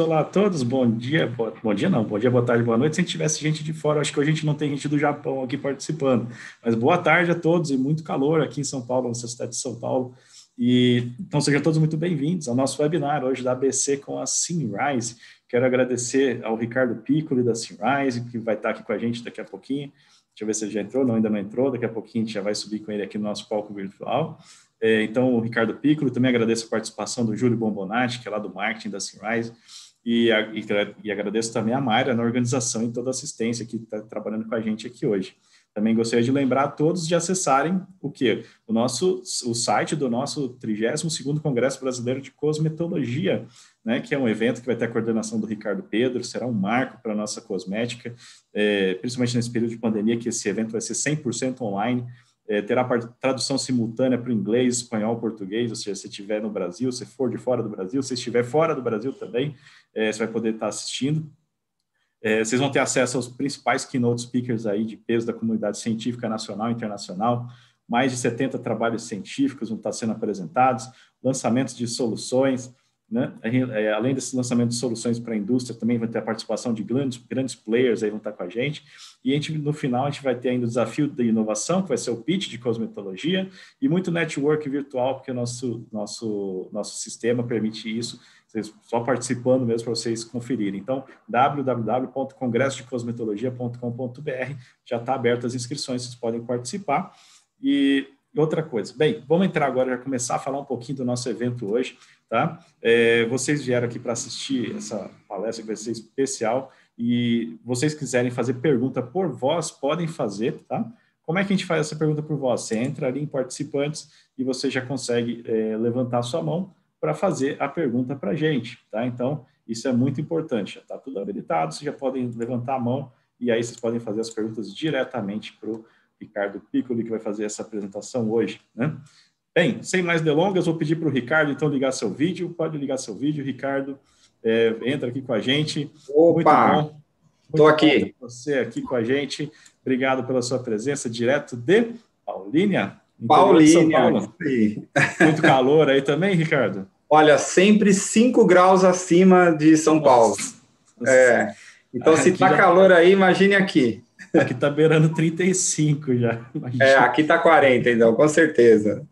olá a todos, bom dia, bo... bom dia não, bom dia, boa tarde, boa noite. Se tivesse gente de fora, acho que hoje a gente não tem gente do Japão aqui participando. Mas boa tarde a todos e muito calor aqui em São Paulo, na cidade de São Paulo. E, então sejam todos muito bem-vindos ao nosso webinar hoje da ABC com a Simrise. Quero agradecer ao Ricardo Piccoli da Simrise, que vai estar aqui com a gente daqui a pouquinho. Deixa eu ver se ele já entrou, não, ainda não entrou. Daqui a pouquinho a gente já vai subir com ele aqui no nosso palco virtual. É, então, o Ricardo Piccolo, também agradeço a participação do Júlio Bombonati, que é lá do marketing da Sunrise, e, a, e, e agradeço também a Mayra na organização e toda a assistência que está trabalhando com a gente aqui hoje. Também gostaria de lembrar a todos de acessarem o que o nosso o site do nosso 32º Congresso Brasileiro de Cosmetologia, né, que é um evento que vai ter a coordenação do Ricardo Pedro, será um marco para a nossa cosmética, é, principalmente nesse período de pandemia que esse evento vai ser 100% online é, terá tradução simultânea para o inglês, espanhol, português, ou seja, se estiver no Brasil, se for de fora do Brasil, se estiver fora do Brasil também, é, você vai poder estar tá assistindo. É, vocês vão ter acesso aos principais keynote speakers aí de peso da comunidade científica nacional e internacional, mais de 70 trabalhos científicos vão estar tá sendo apresentados, lançamentos de soluções, né? É, além desse lançamento de soluções para a indústria, também vai ter a participação de grandes, grandes players aí vão estar com a gente. E a gente, no final, a gente vai ter ainda o desafio da de inovação, que vai ser o pitch de cosmetologia, e muito network virtual, porque o nosso, nosso, nosso sistema permite isso, vocês só participando mesmo para vocês conferirem. Então, www.congressodecosmetologia.com.br já está aberto as inscrições, vocês podem participar. E e outra coisa, bem, vamos entrar agora, já começar a falar um pouquinho do nosso evento hoje, tá? É, vocês vieram aqui para assistir essa palestra que vai ser especial e vocês quiserem fazer pergunta por voz, podem fazer, tá? Como é que a gente faz essa pergunta por voz? Você entra ali em participantes e você já consegue é, levantar a sua mão para fazer a pergunta para a gente, tá? Então, isso é muito importante, já está tudo habilitado, vocês já podem levantar a mão e aí vocês podem fazer as perguntas diretamente para o Ricardo Piccoli, que vai fazer essa apresentação hoje. Né? Bem, sem mais delongas, vou pedir para o Ricardo, então, ligar seu vídeo. Pode ligar seu vídeo, Ricardo. É, entra aqui com a gente. Opa! Estou aqui. Você aqui com a gente. Obrigado pela sua presença, direto de Paulínia. Paulínia. Muito calor aí também, Ricardo? Olha, sempre 5 graus acima de São Paulo. Nossa. É. Então, ah, se tá já... calor aí, imagine aqui. Aqui tá beirando 35 já. É, imagina. É, aqui tá 40, então, com certeza.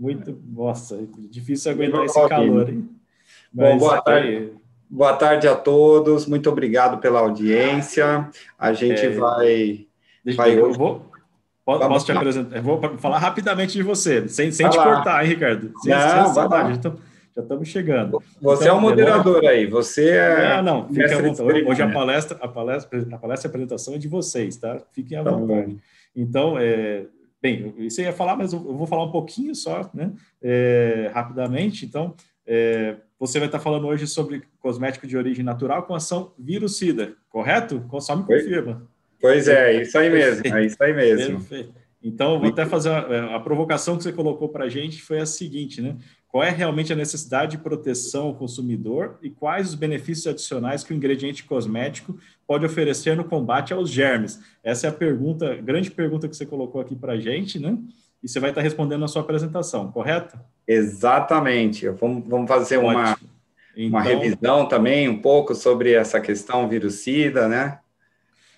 Muito, nossa, difícil aguentar esse calor, hein? Mas, Bom, boa tarde. Boa tarde a todos, muito obrigado pela audiência. A gente é, vai. vai eu hoje... vou. Posso Vamos te apresentar? Eu vou falar rapidamente de você, sem, sem te cortar, hein, Ricardo? Sem, Não, sem vai saudade. Lá. Então, já estamos chegando. Você então, é o moderador aí, você é. Não, não, fica à vontade. Hoje né? a palestra, a palestra, a palestra e apresentação é de vocês, tá? Fiquem à tá vontade. Bom. Então, é, bem, isso eu ia falar, mas eu vou falar um pouquinho só, né? É, rapidamente. Então, é, você vai estar falando hoje sobre cosmético de origem natural com ação virucida, correto? Consome e confirma. Pois é, isso aí mesmo, é isso aí mesmo. Perfeito. Então, vou até fazer a, é, a provocação que você colocou para a gente foi a seguinte, né? qual é realmente a necessidade de proteção ao consumidor e quais os benefícios adicionais que o ingrediente cosmético pode oferecer no combate aos germes? Essa é a pergunta, grande pergunta que você colocou aqui para a gente, né? E você vai estar tá respondendo na sua apresentação, correto? Exatamente. Vamos, fazer uma, então... uma revisão também um pouco sobre essa questão virucida, né?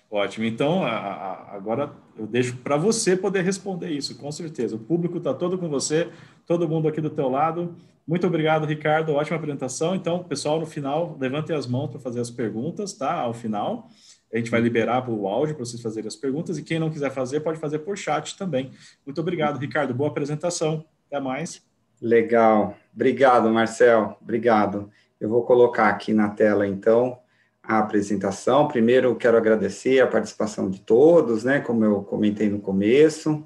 Ótimo. Então, a, a, agora eu deixo para você poder responder isso, com certeza. O público está todo com você, todo mundo aqui do teu lado. Muito obrigado, Ricardo. Ótima apresentação. Então, pessoal, no final, levantem as mãos para fazer as perguntas, tá? Ao final, a gente vai liberar para o áudio para vocês fazerem as perguntas. E quem não quiser fazer, pode fazer por chat também. Muito obrigado, Ricardo. Boa apresentação. Até mais. Legal. Obrigado, Marcel. Obrigado. Eu vou colocar aqui na tela, então, a apresentação. Primeiro, quero agradecer a participação de todos, né, como eu comentei no começo.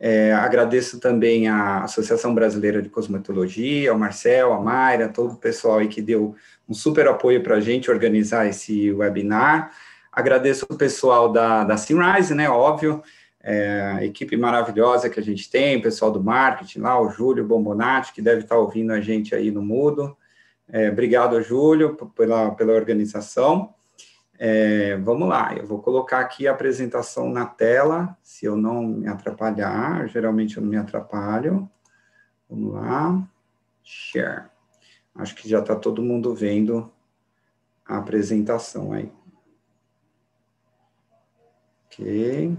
É, agradeço também à Associação Brasileira de Cosmetologia, ao Marcel, a Mayra, todo o pessoal aí que deu um super apoio para a gente organizar esse webinar. Agradeço o pessoal da, da Simrise, né, óbvio, é, equipe maravilhosa que a gente tem, O pessoal do marketing lá, o Júlio Bombonati, que deve estar tá ouvindo a gente aí no mudo. É, obrigado, Júlio, pela, pela organização. É, vamos lá, eu vou colocar aqui a apresentação na tela, se eu não me atrapalhar, geralmente eu não me atrapalho. Vamos lá, share. Acho que já está todo mundo vendo a apresentação aí. Ok.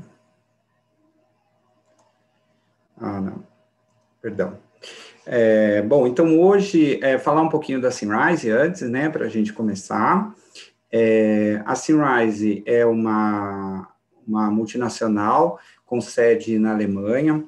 Ah, não, perdão. É, bom, então hoje é, falar um pouquinho da Sunrise antes, né, para a gente começar. É, a Sunrise é uma, uma multinacional com sede na Alemanha,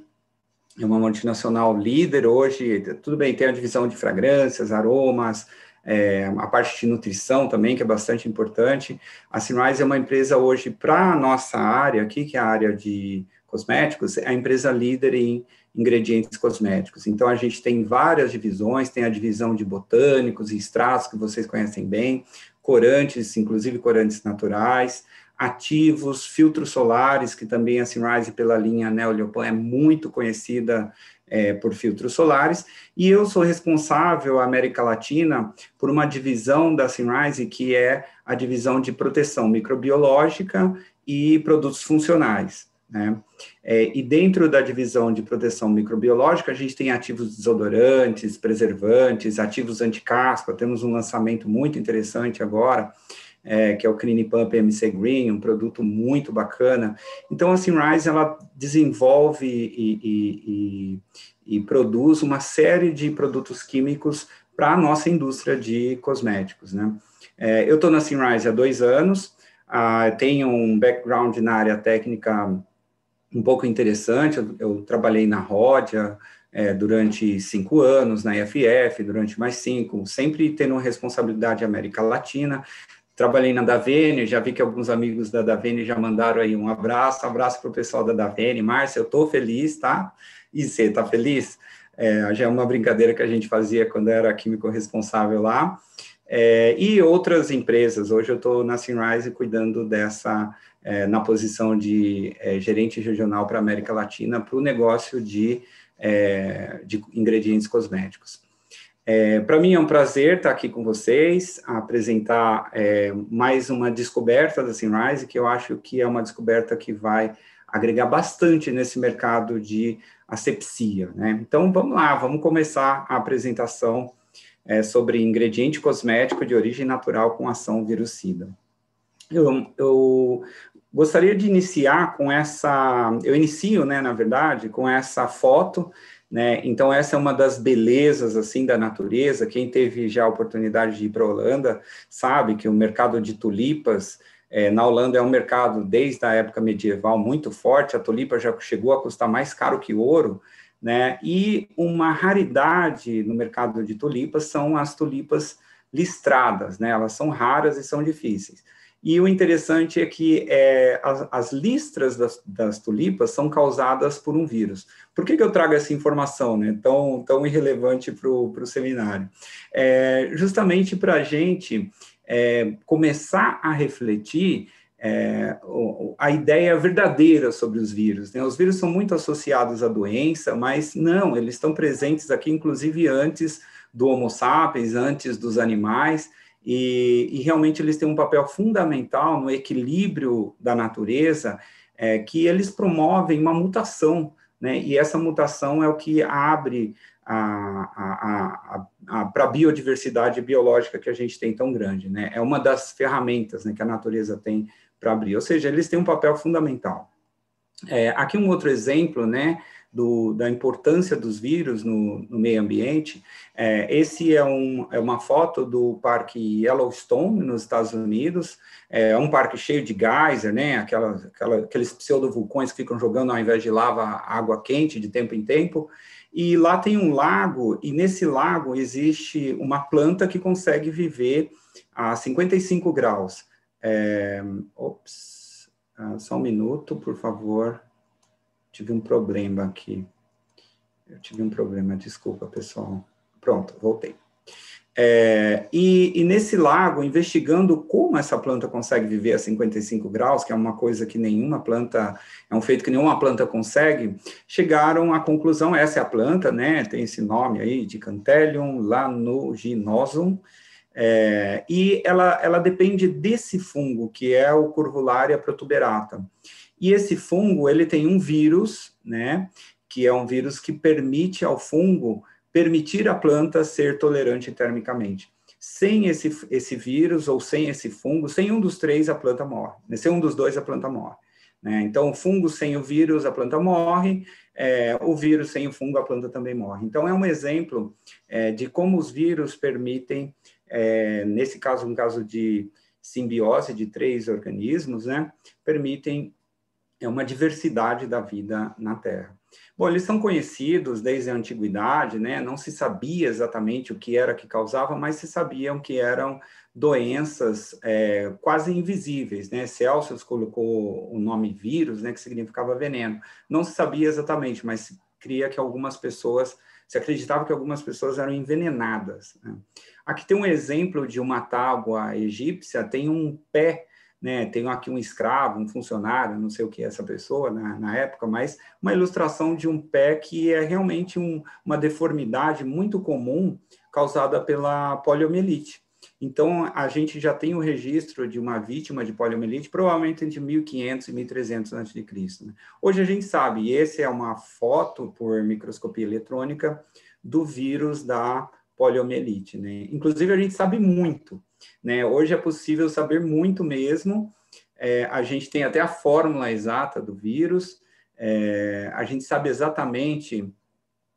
é uma multinacional líder hoje, tudo bem, tem a divisão de fragrâncias, aromas, é, a parte de nutrição também, que é bastante importante. A Sunrise é uma empresa hoje para a nossa área aqui, que é a área de cosméticos, é a empresa líder em ingredientes cosméticos. Então, a gente tem várias divisões, tem a divisão de botânicos e extratos, que vocês conhecem bem, corantes, inclusive corantes naturais, ativos, filtros solares, que também a assim, Sunrise, pela linha Neoleopan, é muito conhecida é, por filtros solares, e eu sou responsável, América Latina, por uma divisão da Sunrise, que é a divisão de proteção microbiológica e produtos funcionais. Né? É, e dentro da divisão de proteção microbiológica, a gente tem ativos desodorantes, preservantes, ativos anticaspa, temos um lançamento muito interessante agora, é, que é o Clean Pump MC Green, um produto muito bacana. Então, a Simrise, ela desenvolve e, e, e, e produz uma série de produtos químicos para a nossa indústria de cosméticos, né? É, eu estou na Simrise há dois anos, ah, tenho um background na área técnica um pouco interessante. Eu, eu trabalhei na Ródia é, durante cinco anos, na IFF durante mais cinco, sempre tendo uma responsabilidade América Latina. Trabalhei na Davene, já vi que alguns amigos da Davene já mandaram aí um abraço, abraço para o pessoal da Davene. Márcia, eu estou feliz, tá? E você está feliz? É, já é uma brincadeira que a gente fazia quando era químico responsável lá. É, e outras empresas. Hoje eu estou na Sunrise cuidando dessa é, na posição de é, gerente regional para a América Latina para o negócio de, é, de ingredientes cosméticos. É, para mim é um prazer estar aqui com vocês, apresentar é, mais uma descoberta da Sunrise, que eu acho que é uma descoberta que vai agregar bastante nesse mercado de asepsia. Né? Então vamos lá, vamos começar a apresentação é, sobre ingrediente cosmético de origem natural com ação virucida. Eu, eu, Gostaria de iniciar com essa, eu inicio, né, na verdade, com essa foto, né? Então essa é uma das belezas assim da natureza. Quem teve já a oportunidade de ir para a Holanda sabe que o mercado de tulipas é, na Holanda é um mercado desde a época medieval muito forte. A tulipa já chegou a custar mais caro que ouro, né? E uma raridade no mercado de tulipas são as tulipas listradas, né? Elas são raras e são difíceis. E o interessante é que é, as, as, listras das, das, tulipas são causadas por um vírus. Por que, que eu trago essa informação né, tão, tão irrelevante para o seminário? É, justamente para a gente é, começar a refletir é, a ideia verdadeira sobre os vírus. Né? Os vírus são muito associados à doença, mas não, eles estão presentes aqui, inclusive antes do Homo sapiens, antes dos animais. E, e, realmente eles têm um papel fundamental no equilíbrio da natureza, é, que eles promovem uma mutação, né? e essa mutação é o que abre para a biodiversidade biológica que a gente tem tão grande. Né? É uma das ferramentas né, que a natureza tem para abrir, ou seja, eles têm um papel fundamental. É, aqui um outro exemplo, né? do, da importância dos vírus no, no meio ambiente. É, esse é, um, é uma foto do Parque Yellowstone, nos Estados Unidos. É, é um parque cheio de geyser, né? Aquela, aquela, aqueles pseudovulcões que ficam jogando, ao invés de lava, água quente de tempo em tempo. E lá tem um lago, e nesse lago existe uma planta que consegue viver a 55 graus. É, ops, ah, só um minuto, por favor. Tive um problema aqui. Eu tive um problema, desculpa, pessoal. Pronto, voltei. É, e, e, nesse lago, investigando como essa planta consegue viver a 55 graus, que é uma coisa que nenhuma planta, é um feito que nenhuma planta consegue, chegaram à conclusão: essa é a planta, né? Tem esse nome aí de Cantelium lanoginosum, é, e ela, ela depende desse fungo, que é o Curvularia protuberata. E esse fungo, ele tem um vírus, né, que é um vírus que permite ao fungo permitir a planta ser tolerante termicamente. Sem esse, esse vírus ou sem esse fungo, sem um dos três, a planta morre. Né, sem um dos dois, a planta morre. Né? Então, o fungo sem o vírus, a planta morre, é, o vírus sem o fungo, a planta também morre. Então, é um exemplo é, de como os vírus permitem, é, nesse caso, um caso de simbiose de três organismos, né? permitem é uma diversidade da vida na Terra. Bom, eles são conhecidos desde a antiguidade, né? Não se sabia exatamente o que era que causava, mas se sabiam que eram doenças é, quase invisíveis, né? Celsius colocou o nome vírus, né? Que significava veneno. Não se sabia exatamente, mas se cria que algumas pessoas se acreditava que algumas pessoas eram envenenadas. Né? Aqui tem um exemplo de uma tábua egípcia, tem um pé né, tenho aqui um escravo, um funcionário, não sei o que é essa pessoa na, na época, mas uma ilustração de um pé que é realmente um, uma deformidade muito comum causada pela poliomielite. Então, a gente já tem o registro de uma vítima de poliomielite, provavelmente entre 1500 e 1300 a.C. Né? Hoje a gente sabe, e essa é uma foto por microscopia eletrônica do vírus da poliomielite. Né? Inclusive, a gente sabe muito, né? Hoje é possível saber muito mesmo. É, a gente tem até a fórmula exata do vírus. É, a gente sabe exatamente.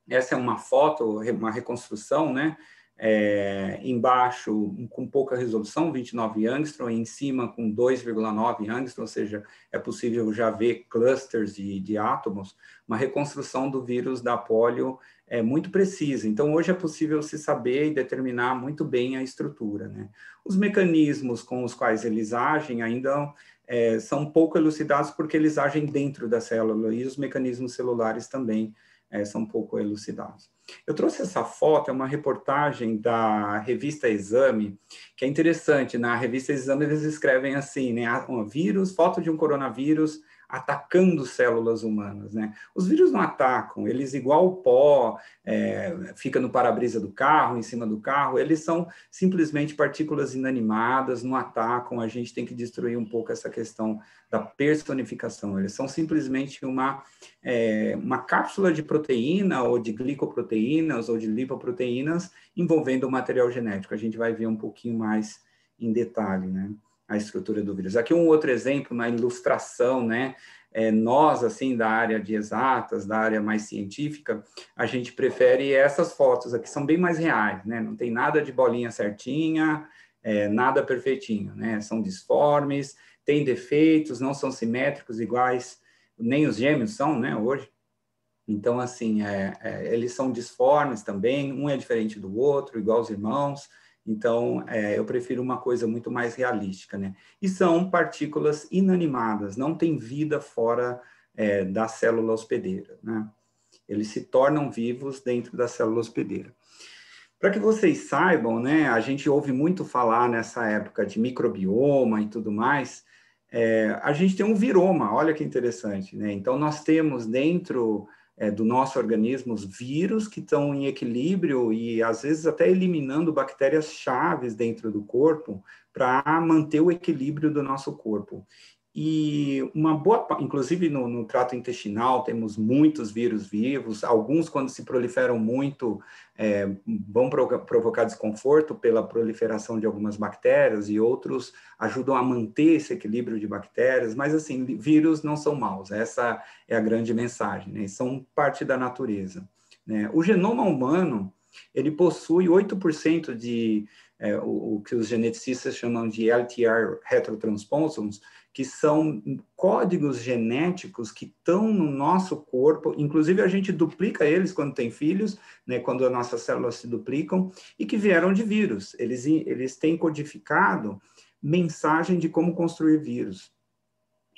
Essa é uma foto, uma reconstrução, né? é, embaixo com pouca resolução, 29 angstrom, e em cima com 2,9 angstrom, ou seja, é possível já ver clusters de, de átomos, uma reconstrução do vírus da polio é muito precisa. Então, hoje é possível se saber e determinar muito bem a estrutura. Né? Os mecanismos com os quais eles agem ainda é, são pouco elucidados porque eles agem dentro da célula e os mecanismos celulares também é, são pouco elucidados. Eu trouxe essa foto, é uma reportagem da revista Exame, que é interessante. Na né? revista Exame, eles escrevem assim, né? Ah, um vírus, foto de um coronavírus atacando células humanas. Né? Os vírus não atacam, eles, igual o pó, é, fica no para-brisa do carro, em cima do carro, eles são simplesmente partículas inanimadas, não atacam, a gente tem que destruir um pouco essa questão da personificação. Eles são simplesmente uma, é, uma cápsula de proteína, ou de glicoproteínas, ou de lipoproteínas, envolvendo o material genético. A gente vai ver um pouquinho mais em detalhe, né? a estrutura do vírus. Aqui um outro exemplo na ilustração, né? É, nós, assim, da área de exatas, da área mais científica, a gente prefere essas fotos aqui, são bem mais reais, né? Não tem nada de bolinha certinha, é, nada perfeitinho, né? São disformes, têm defeitos, não são simétricos iguais, nem os gêmeos são, né, hoje. Então, assim, é, é eles são disformes também, um é diferente do outro, igual os irmãos, então, é, eu prefiro uma coisa muito mais realística, né? E são partículas inanimadas, não tem vida fora é, da célula hospedeira, né? Eles se tornam vivos dentro da célula hospedeira. Para que vocês saibam, né? A gente ouve muito falar nessa época de microbioma e tudo mais. É, a gente tem um viroma, olha que interessante, né? Então, nós temos dentro é, do nosso organismo, os vírus que estão em equilíbrio e às vezes até eliminando bactérias chaves dentro do corpo para manter o equilíbrio do nosso corpo e uma boa, inclusive no, no, trato intestinal temos muitos vírus vivos, alguns quando se proliferam muito é, vão provocar desconforto pela proliferação de algumas bactérias e outros ajudam a manter esse equilíbrio de bactérias, mas assim, vírus não são maus, essa é a grande mensagem, né? são parte da natureza. Né? O genoma humano, ele possui 8% de é, o, o que os geneticistas chamam de LTR retrotransposons, que são códigos genéticos que estão no nosso corpo, inclusive a gente duplica eles quando tem filhos, né, quando as nossas células se duplicam, e que vieram de vírus. Eles, eles têm codificado mensagem de como construir vírus.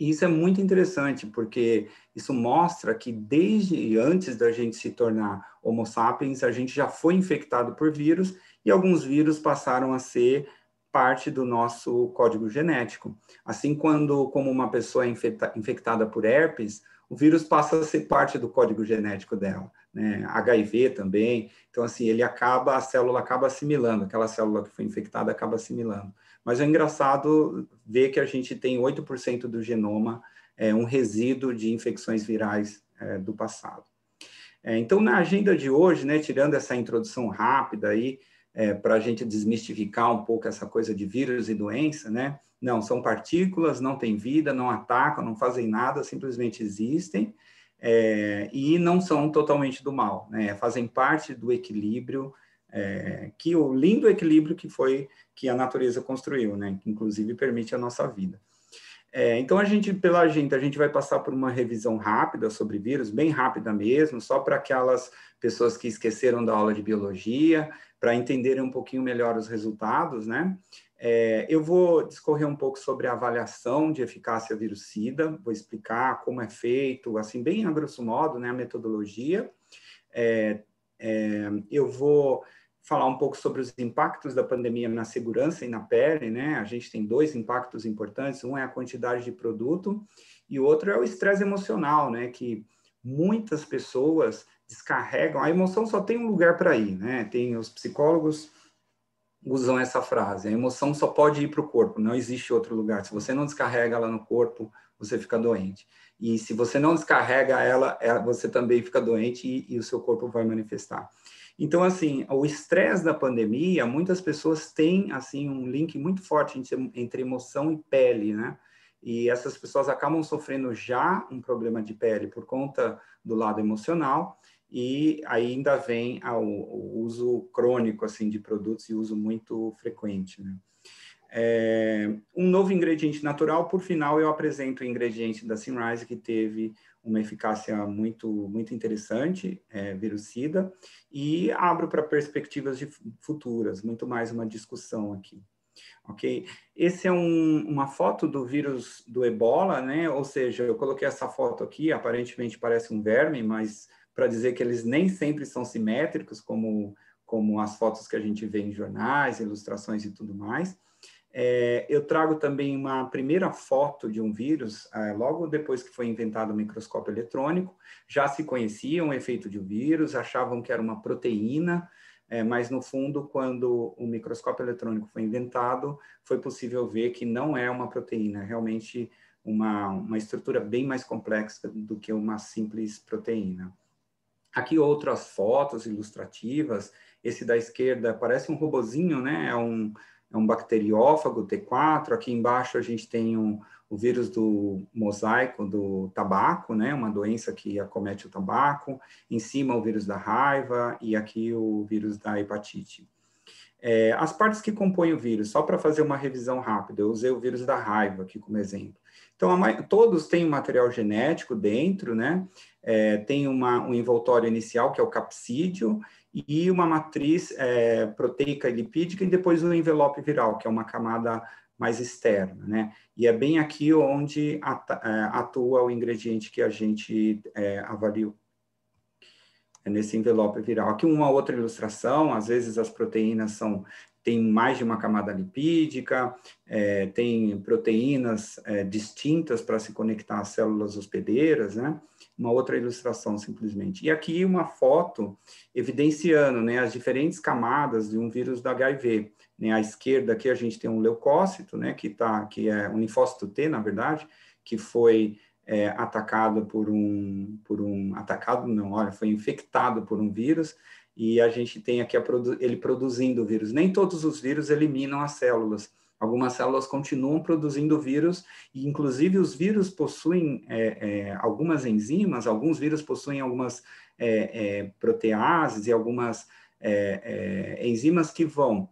E isso é muito interessante, porque isso mostra que desde antes da gente se tornar Homo sapiens, a gente já foi infectado por vírus e alguns vírus passaram a ser parte do nosso código genético. Assim, quando como uma pessoa é infecta, infectada por herpes, o vírus passa a ser parte do código genético dela, né? HIV também. Então, assim, ele acaba, a célula acaba assimilando, aquela célula que foi infectada acaba assimilando. Mas é engraçado ver que a gente tem 8% do genoma, é, um resíduo de infecções virais é, do passado. É, então, na agenda de hoje, né, tirando essa introdução rápida aí, é, para a gente desmistificar um pouco essa coisa de vírus e doença, né? Não, são partículas, não têm vida, não atacam, não fazem nada, simplesmente existem é, e não são totalmente do mal, né? Fazem parte do equilíbrio, é, que o lindo equilíbrio que foi que a natureza construiu, né? Que inclusive permite a nossa vida. É, então a gente, pela gente, a gente vai passar por uma revisão rápida sobre vírus, bem rápida mesmo, só para aquelas pessoas que esqueceram da aula de biologia, para entenderem um pouquinho melhor os resultados, né? É, eu vou discorrer um pouco sobre a avaliação de eficácia virucida, vou explicar como é feito, assim, bem a grosso modo, né, a metodologia. É, é, eu vou falar um pouco sobre os impactos da pandemia na segurança e na pele, né? A gente tem dois impactos importantes, um é a quantidade de produto e o outro é o estresse emocional, né? Que muitas pessoas descarregam, a emoção só tem um lugar para ir, né? Tem os psicólogos usam essa frase, a emoção só pode ir para o corpo, não existe outro lugar. Se você não descarrega ela no corpo, você fica doente. E se você não descarrega ela, é, você também fica doente e, e o seu corpo vai manifestar. Então, assim, o estresse da pandemia, muitas pessoas têm, assim, um link muito forte entre, entre emoção e pele, né? E essas pessoas acabam sofrendo já um problema de pele por conta do lado emocional, e ainda vem ao, o uso crônico assim de produtos e uso muito frequente. Né? É, um novo ingrediente natural, por final, eu apresento o ingrediente da Sunrise que teve uma eficácia muito, muito interessante, é, virucida, e abro para perspectivas futuras, muito mais uma discussão aqui. Ok? Esse é um, uma foto do vírus do ebola, né? Ou seja, eu coloquei essa foto aqui, aparentemente parece um verme, mas para dizer que eles nem sempre são simétricos, como, como as fotos que a gente vê em jornais, ilustrações e tudo mais. É, eu trago também uma primeira foto de um vírus, é, logo depois que foi inventado o microscópio eletrônico, já se conhecia o efeito de um vírus, achavam que era uma proteína, é, mas no fundo, quando o microscópio eletrônico foi inventado, foi possível ver que não é uma proteína, é realmente uma, uma estrutura bem mais complexa do que uma simples proteína. Aqui outras fotos ilustrativas. Esse da esquerda parece um robozinho, né? É um, é um bacteriófago T4. Aqui embaixo a gente tem um, o vírus do mosaico do tabaco, né? Uma doença que acomete o tabaco. Em cima o vírus da raiva e aqui o vírus da hepatite. É, as partes que compõem o vírus, só para fazer uma revisão rápida, eu usei o vírus da raiva aqui como exemplo. Então, a, todos têm um material genético dentro, né? É, tem uma, um envoltório inicial, que é o capsídio, e uma matriz é, proteica e lipídica, e depois um envelope viral, que é uma camada mais externa, né? E é bem aqui onde é, atua o ingrediente que a gente é, avaliou. É nesse envelope viral. Aqui uma outra ilustração, às vezes as proteínas são tem mais de uma camada lipídica, é, tem proteínas é, distintas para se conectar às células hospedeiras, né? Uma outra ilustração, simplesmente. E aqui uma foto evidenciando né, as diferentes camadas de um vírus da HIV. Né? À esquerda aqui a gente tem um leucócito, né, que, tá, que é um linfócito T, na verdade, que foi é, atacada por um, por um atacado não, olha, foi infectado por um vírus e a gente tem aqui produ ele produzindo o vírus. Nem todos os vírus eliminam as células. Algumas células continuam produzindo vírus e, inclusive, os vírus possuem é, é, algumas enzimas. Alguns vírus possuem algumas é, é, proteases e algumas é, enzimas que vão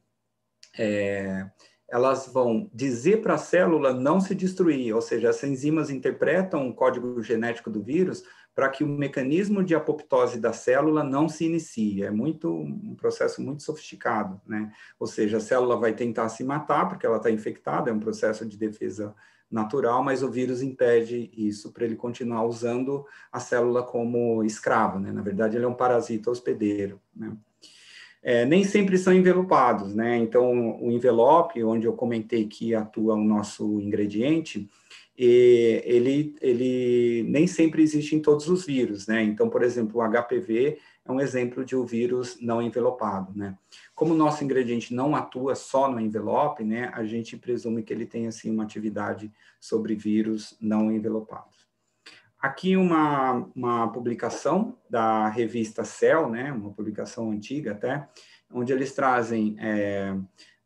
elas vão dizer para a célula não se destruir, ou seja, as enzimas interpretam o código genético do vírus para que o mecanismo de apoptose da célula não se inicie. É muito um processo muito sofisticado, né? Ou seja, a célula vai tentar se matar porque ela está infectada, é um processo de defesa natural, mas o vírus impede isso para ele continuar usando a célula como escravo, né? Na verdade, ele é um parasita hospedeiro, né? é, nem sempre são envelopados, né? Então, o envelope, onde eu comentei que atua o nosso ingrediente, ele, ele nem sempre existe em todos os vírus, né? Então, por exemplo, o HPV é um exemplo de um vírus não envelopado, né? Como o nosso ingrediente não atua só no envelope, né? A gente presume que ele tem, assim, uma atividade sobre vírus não envelopado. Aqui uma, uma publicação da revista Cell, né, uma publicação antiga até, onde eles trazem é,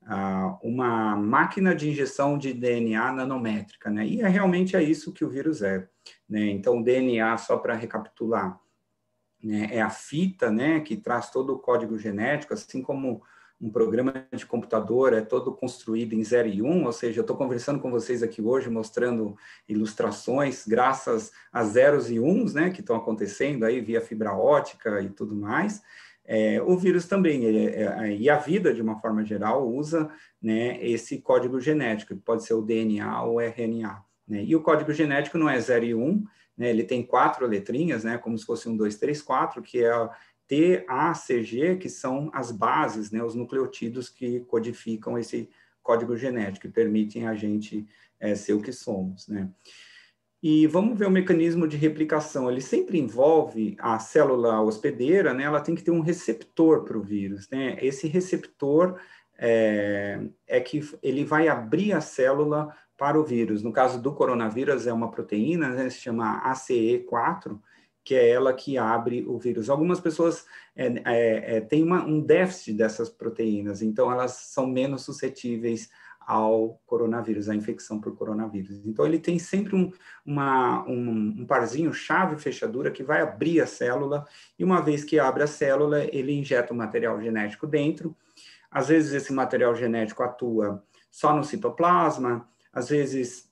a, uma máquina de injeção de DNA nanométrica, né, e é realmente é isso que o vírus é. Né? Então, o DNA, só para recapitular, né, é a fita né, que traz todo o código genético, assim como um programa de computador é todo construído em 0 e 1, um, ou seja, eu estou conversando com vocês aqui hoje, mostrando ilustrações graças a zeros e uns, né, que estão acontecendo aí via fibra ótica e tudo mais. É, o vírus também, ele, é, é, e a vida, de uma forma geral, usa né, esse código genético, que pode ser o DNA ou o RNA. Né? E o código genético não é 0 e 1, um, né, ele tem quatro letrinhas, né, como se fosse um, dois, três, quatro, que é a, TACG, que são as bases, né, os nucleotidos que codificam esse código genético e permitem a gente é, ser o que somos. Né? E vamos ver o mecanismo de replicação. Ele sempre envolve a célula hospedeira, né, ela tem que ter um receptor para o vírus. Né? Esse receptor é, é que ele vai abrir a célula para o vírus. No caso do coronavírus, é uma proteína, né, se chama ACE4, que é ela que abre o vírus. Algumas pessoas é, é, é têm uma, um déficit dessas proteínas, então elas são menos suscetíveis ao coronavírus, à infecção por coronavírus. Então, ele tem sempre um, uma, um, um, parzinho, chave, fechadura, que vai abrir a célula, e uma vez que abre a célula, ele injeta o material genético dentro. Às vezes, esse material genético atua só no citoplasma, às vezes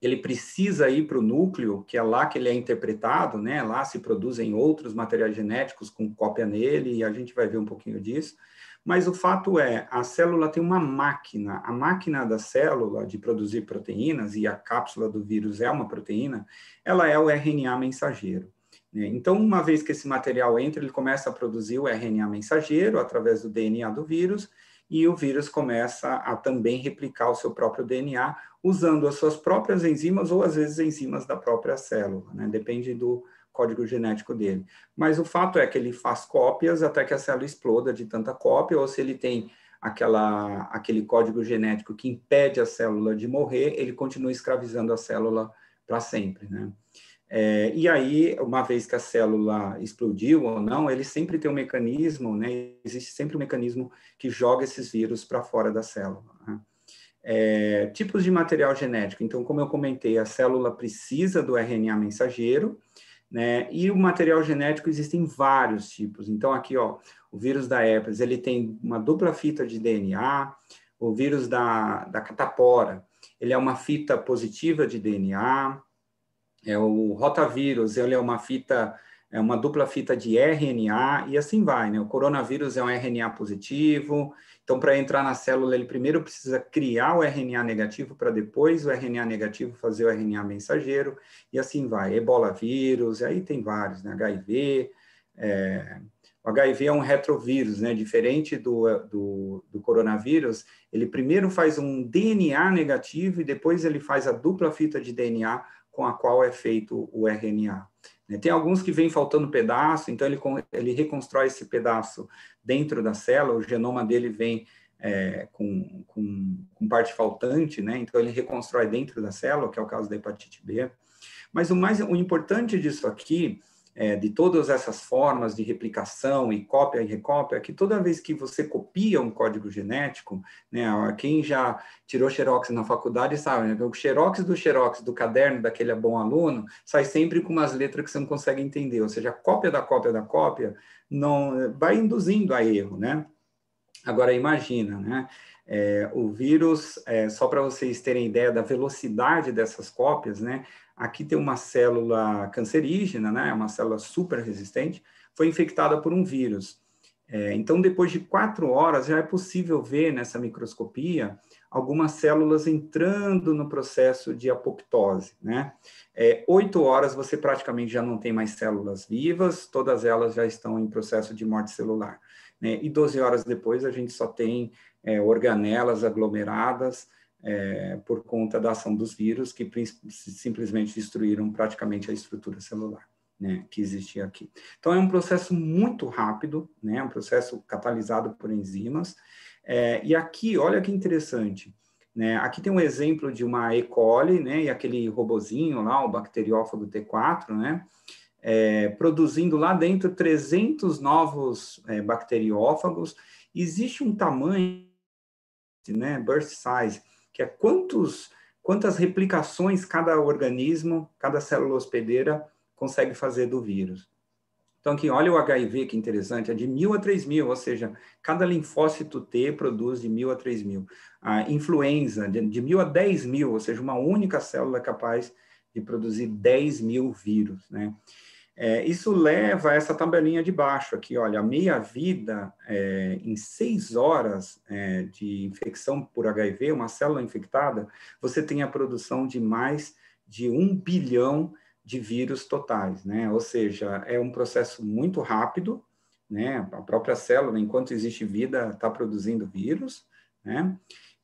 ele precisa ir para o núcleo, que é lá que ele é interpretado, né? Lá se produzem outros materiais genéticos com cópia nele, e a gente vai ver um pouquinho disso. Mas o fato é, a célula tem uma máquina. A máquina da célula de produzir proteínas, e a cápsula do vírus é uma proteína, ela é o RNA mensageiro. Né? Então, uma vez que esse material entra, ele começa a produzir o RNA mensageiro através do DNA do vírus, e o vírus começa a também replicar o seu próprio DNA, usando as suas próprias enzimas ou, às vezes, enzimas da própria célula, né? depende do código genético dele. Mas o fato é que ele faz cópias até que a célula exploda de tanta cópia, ou se ele tem aquela, aquele código genético que impede a célula de morrer, ele continua escravizando a célula para sempre. Né? É, e aí, uma vez que a célula explodiu ou não, ele sempre tem um mecanismo, né? Existe sempre um mecanismo que joga esses vírus para fora da célula. Né? É, tipos de material genético. Então, como eu comentei, a célula precisa do RNA mensageiro, né? E o material genético existem vários tipos. Então, aqui, ó, o vírus da herpes, ele tem uma dupla fita de DNA. O vírus da, da catapora, ele é uma fita positiva de DNA é o rotavírus, ele é uma fita, é uma dupla fita de RNA e assim vai, né? O coronavírus é um RNA positivo, então para entrar na célula ele primeiro precisa criar o RNA negativo para depois o RNA negativo fazer o RNA mensageiro e assim vai. Ebola vírus, aí tem vários, né? HIV, é... O HIV é um retrovírus, né? Diferente do, do, do, coronavírus, ele primeiro faz um DNA negativo e depois ele faz a dupla fita de DNA com a qual é feito o RNA. Né? Tem alguns que vêm faltando pedaço, então ele, ele reconstrói esse pedaço dentro da célula, o genoma dele vem é, com, com, com, parte faltante, né? então ele reconstrói dentro da célula, que é o caso da hepatite B. Mas o mais o importante disso aqui é, de todas essas formas de replicação e cópia e recópia, que toda vez que você copia um código genético, né, quem já tirou xerox na faculdade sabe, né, o xerox do xerox do caderno daquele bom aluno sai sempre com umas letras que você não consegue entender, ou seja, a cópia da cópia da cópia não vai induzindo a erro, né? Agora imagina, né? É, o vírus, é, só para vocês terem ideia da velocidade dessas cópias, né? Aqui tem uma célula cancerígena, né? Uma célula super resistente, foi infectada por um vírus. É, então, depois de quatro horas, já é possível ver nessa microscopia algumas células entrando no processo de apoptose, né? É, oito horas você praticamente já não tem mais células vivas, todas elas já estão em processo de morte celular. Né? E 12 horas depois a gente só tem é, organelas aglomeradas é, por conta da ação dos vírus que simplesmente destruíram praticamente a estrutura celular. Né, que existia aqui. Então é um processo muito rápido, né, um processo catalisado por enzimas. É, e aqui, olha que interessante, né, aqui tem um exemplo de uma E. coli, né, e aquele robozinho lá, o bacteriófago T4, né, é, produzindo lá dentro 300 novos é, bacteriófagos. Existe um tamanho, né, burst size, que é quantos, quantas replicações cada organismo, cada célula hospedeira consegue fazer do vírus. Então, aqui, olha o HIV, que interessante, é de mil a três mil, ou seja, cada linfócito T produz de mil a três mil. A influenza, de mil a dez mil, ou seja, uma única célula capaz de produzir 10 mil vírus, né? É, isso leva a essa tabelinha de baixo aqui, olha, a meia-vida é, em seis horas é, de infecção por HIV, uma célula infectada, você tem a produção de mais de um bilhão de vírus totais, né? Ou seja, é um processo muito rápido, né? A própria célula, enquanto existe vida, está produzindo vírus, né?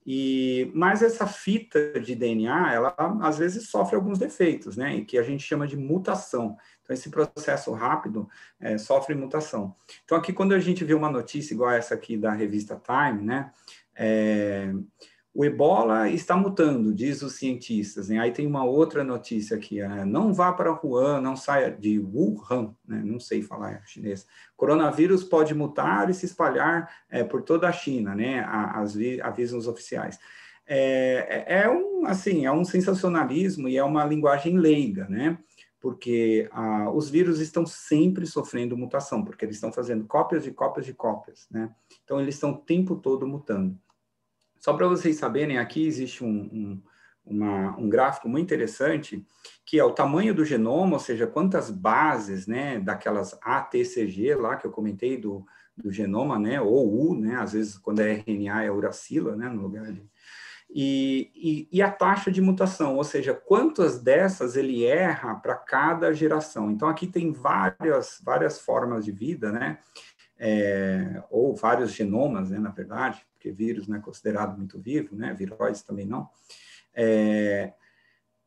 E, mas essa fita de DNA, ela às vezes sofre alguns defeitos, né? E que a gente chama de mutação. Então, esse processo rápido é, sofre mutação. Então, aqui, quando a gente vê uma notícia igual essa aqui da revista Time, né? É, o ebola está mutando, diz os cientistas. Né? Aí tem uma outra notícia aqui, né? não vá para Wuhan, não saia de Wuhan, né? não sei falar chinês. Coronavírus pode mutar e se espalhar é, por toda a China, né? As avisam os oficiais. É, é, é, um, assim, é um sensacionalismo e é uma linguagem leiga, né? porque ah, os vírus estão sempre sofrendo mutação, porque eles estão fazendo cópias de cópias de cópias, né? Então, eles estão o tempo todo mutando. Só para vocês saberem, aqui existe um, um, uma, um, gráfico muito interessante, que é o tamanho do genoma, ou seja, quantas bases, né, daquelas ATCG lá que eu comentei do, do genoma, né, ou U, né, às vezes quando é RNA é uracila, né, no lugar de e, e, e, a taxa de mutação, ou seja, quantas dessas ele erra para cada geração. Então, aqui tem várias, várias formas de vida, né? É, ou vários genomas, né, na verdade, porque vírus não é considerado muito vivo, né? Viróides também não. É,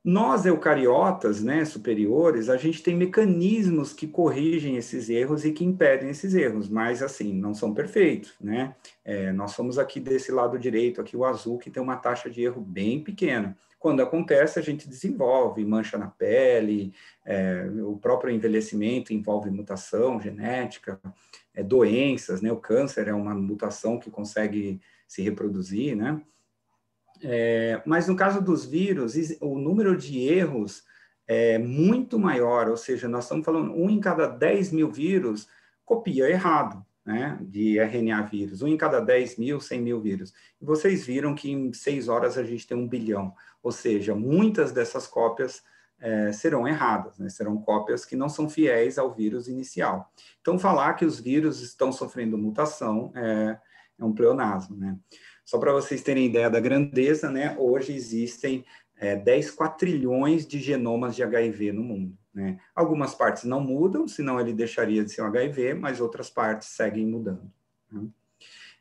nós, eucariotas, né, superiores, a gente tem mecanismos que corrigem esses erros e que impedem esses erros, mas assim, não são perfeitos, né? É, nós somos aqui desse lado direito, aqui o azul, que tem uma taxa de erro bem pequena. Quando acontece, a gente desenvolve mancha na pele, é, o próprio envelhecimento envolve mutação genética, é, doenças, né? O câncer é uma mutação que consegue se reproduzir, né? É, mas no caso dos vírus, o número de erros é muito maior, ou seja, nós estamos falando um em cada 10 mil vírus copia errado, né, de RNA vírus, um em cada 10 mil, 100 mil vírus. E vocês viram que em seis horas a gente tem um bilhão, ou seja, muitas dessas cópias é, serão erradas, né? serão cópias que não são fiéis ao vírus inicial. Então, falar que os vírus estão sofrendo mutação é, é um pleonasmo. Né? Só para vocês terem ideia da grandeza, né? Hoje existem é, 10 quatrilhões de genomas de HIV no mundo. Né? Algumas partes não mudam, senão ele deixaria de ser um HIV, mas outras partes seguem mudando. Né?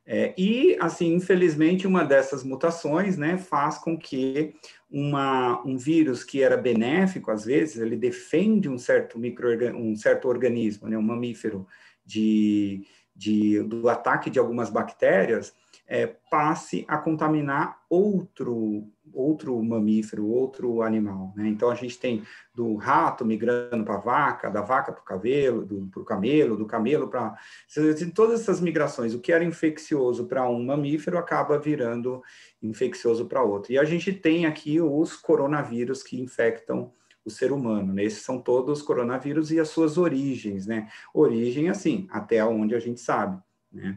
É, e, assim, infelizmente, uma dessas mutações né, faz com que uma, um vírus que era benéfico, às vezes, ele defende um certo, micro, um certo organismo, né, um mamífero, de, de, do ataque de algumas bactérias, é, passe a contaminar outro outro mamífero, outro animal. Né? Então a gente tem do rato migrando para a vaca, da vaca para o cabelo, para o camelo, do camelo para assim, todas essas migrações. O que era infeccioso para um mamífero acaba virando infeccioso para outro. E a gente tem aqui os coronavírus que infectam o ser humano. Né? Esses são todos os coronavírus e as suas origens, né? Origem assim, até onde a gente sabe, né?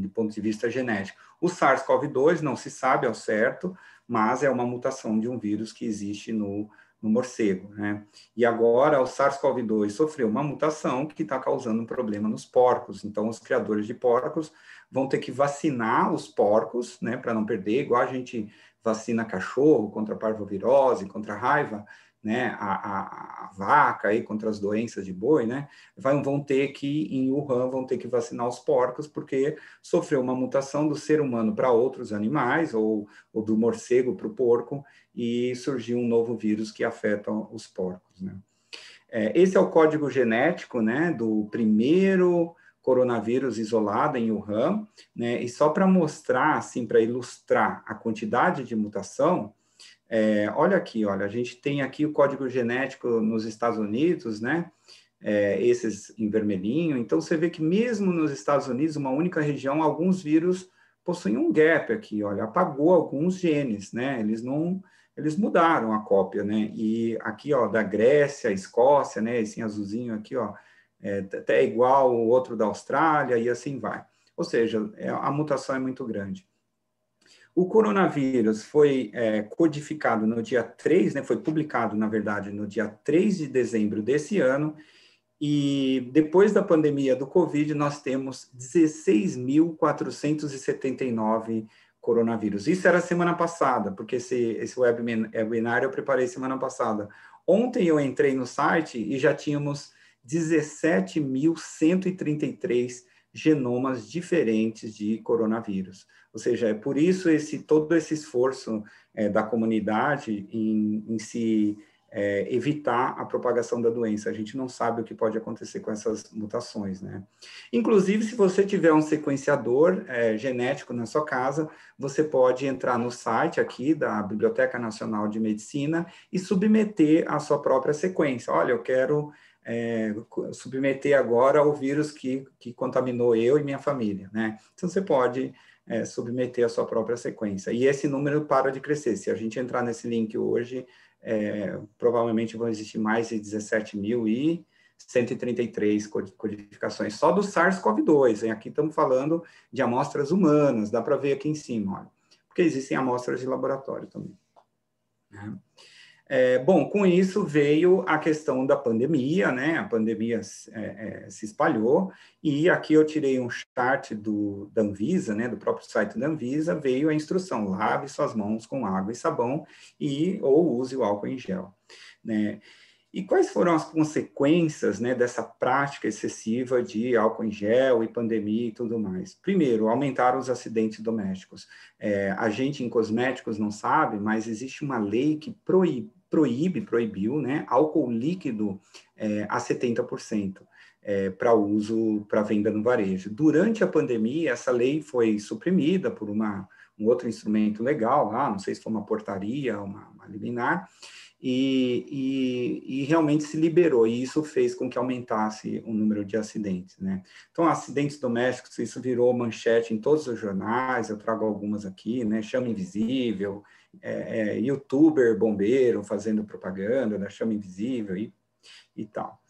do ponto de vista genético. O SARS-CoV-2 não se sabe ao certo, mas é uma mutação de um vírus que existe no, no morcego. Né? E agora o SARS-CoV-2 sofreu uma mutação que está causando um problema nos porcos. Então, os criadores de porcos vão ter que vacinar os porcos, né, para não perder, igual a gente vacina cachorro contra parvovirose, contra raiva né, a, a, a, vaca aí contra as doenças de boi, né, vão, vão ter que, em Wuhan, vão ter que vacinar os porcos, porque sofreu uma mutação do ser humano para outros animais, ou, ou do morcego para o porco, e surgiu um novo vírus que afeta os porcos, né. É, esse é o código genético, né, do primeiro coronavírus isolado em Wuhan, né, e só para mostrar, assim, para ilustrar a quantidade de mutação, é, olha aqui, olha, a gente tem aqui o código genético nos Estados Unidos, né? É, esses em vermelhinho. Então, você vê que mesmo nos Estados Unidos, uma única região, alguns vírus possuem um gap aqui, olha, apagou alguns genes, né? Eles não, eles mudaram a cópia, né? E aqui, ó, da Grécia, Escócia, né? Esse azulzinho aqui, ó, é, até igual o outro da Austrália e assim vai. Ou seja, é, a mutação é muito grande. O coronavírus foi é, codificado no dia 3, né, foi publicado, na verdade, no dia 3 de dezembro desse ano, e depois da pandemia do Covid, nós temos 16.479 coronavírus. Isso era semana passada, porque esse, esse webinar eu preparei semana passada. Ontem eu entrei no site e já tínhamos 17.133 genomas diferentes de coronavírus. Ou seja, é por isso esse todo esse esforço é, da comunidade em, em se é, evitar a propagação da doença. A gente não sabe o que pode acontecer com essas mutações, né? Inclusive, se você tiver um sequenciador é, genético na sua casa, você pode entrar no site aqui da Biblioteca Nacional de Medicina e submeter a sua própria sequência. Olha, eu quero é, submeter agora o vírus que, que contaminou eu e minha família, né? Então, você pode é, submeter a sua própria sequência. E esse número para de crescer. Se a gente entrar nesse link hoje, é, provavelmente vão existir mais de 17 mil e 133 codificações só do SARS-CoV-2. Aqui estamos falando de amostras humanas, dá para ver aqui em cima, olha, porque existem amostras de laboratório também. Né? É, bom, com isso veio a questão da pandemia, né? A pandemia é, é, se espalhou e aqui eu tirei um chart do, da Anvisa, né? Do próprio site da Anvisa veio a instrução: lave suas mãos com água e sabão e ou use o álcool em gel, né? E quais foram as consequências né, dessa prática excessiva de álcool em gel e pandemia e tudo mais? Primeiro, aumentaram os acidentes domésticos. É, a gente em cosméticos não sabe, mas existe uma lei que proíbe proíbe, proibiu, né, álcool líquido é, a 70%. É, para uso, para venda no varejo. Durante a pandemia, essa lei foi suprimida por uma, um outro instrumento legal lá, não sei se foi uma portaria, uma, uma liminar, e, e, e, realmente se liberou, e isso fez com que aumentasse o número de acidentes. Né? Então, acidentes domésticos, isso virou manchete em todos os jornais, eu trago algumas aqui, né? Chama Invisível, é, é, youtuber bombeiro fazendo propaganda da né? Chama Invisível e, e tal.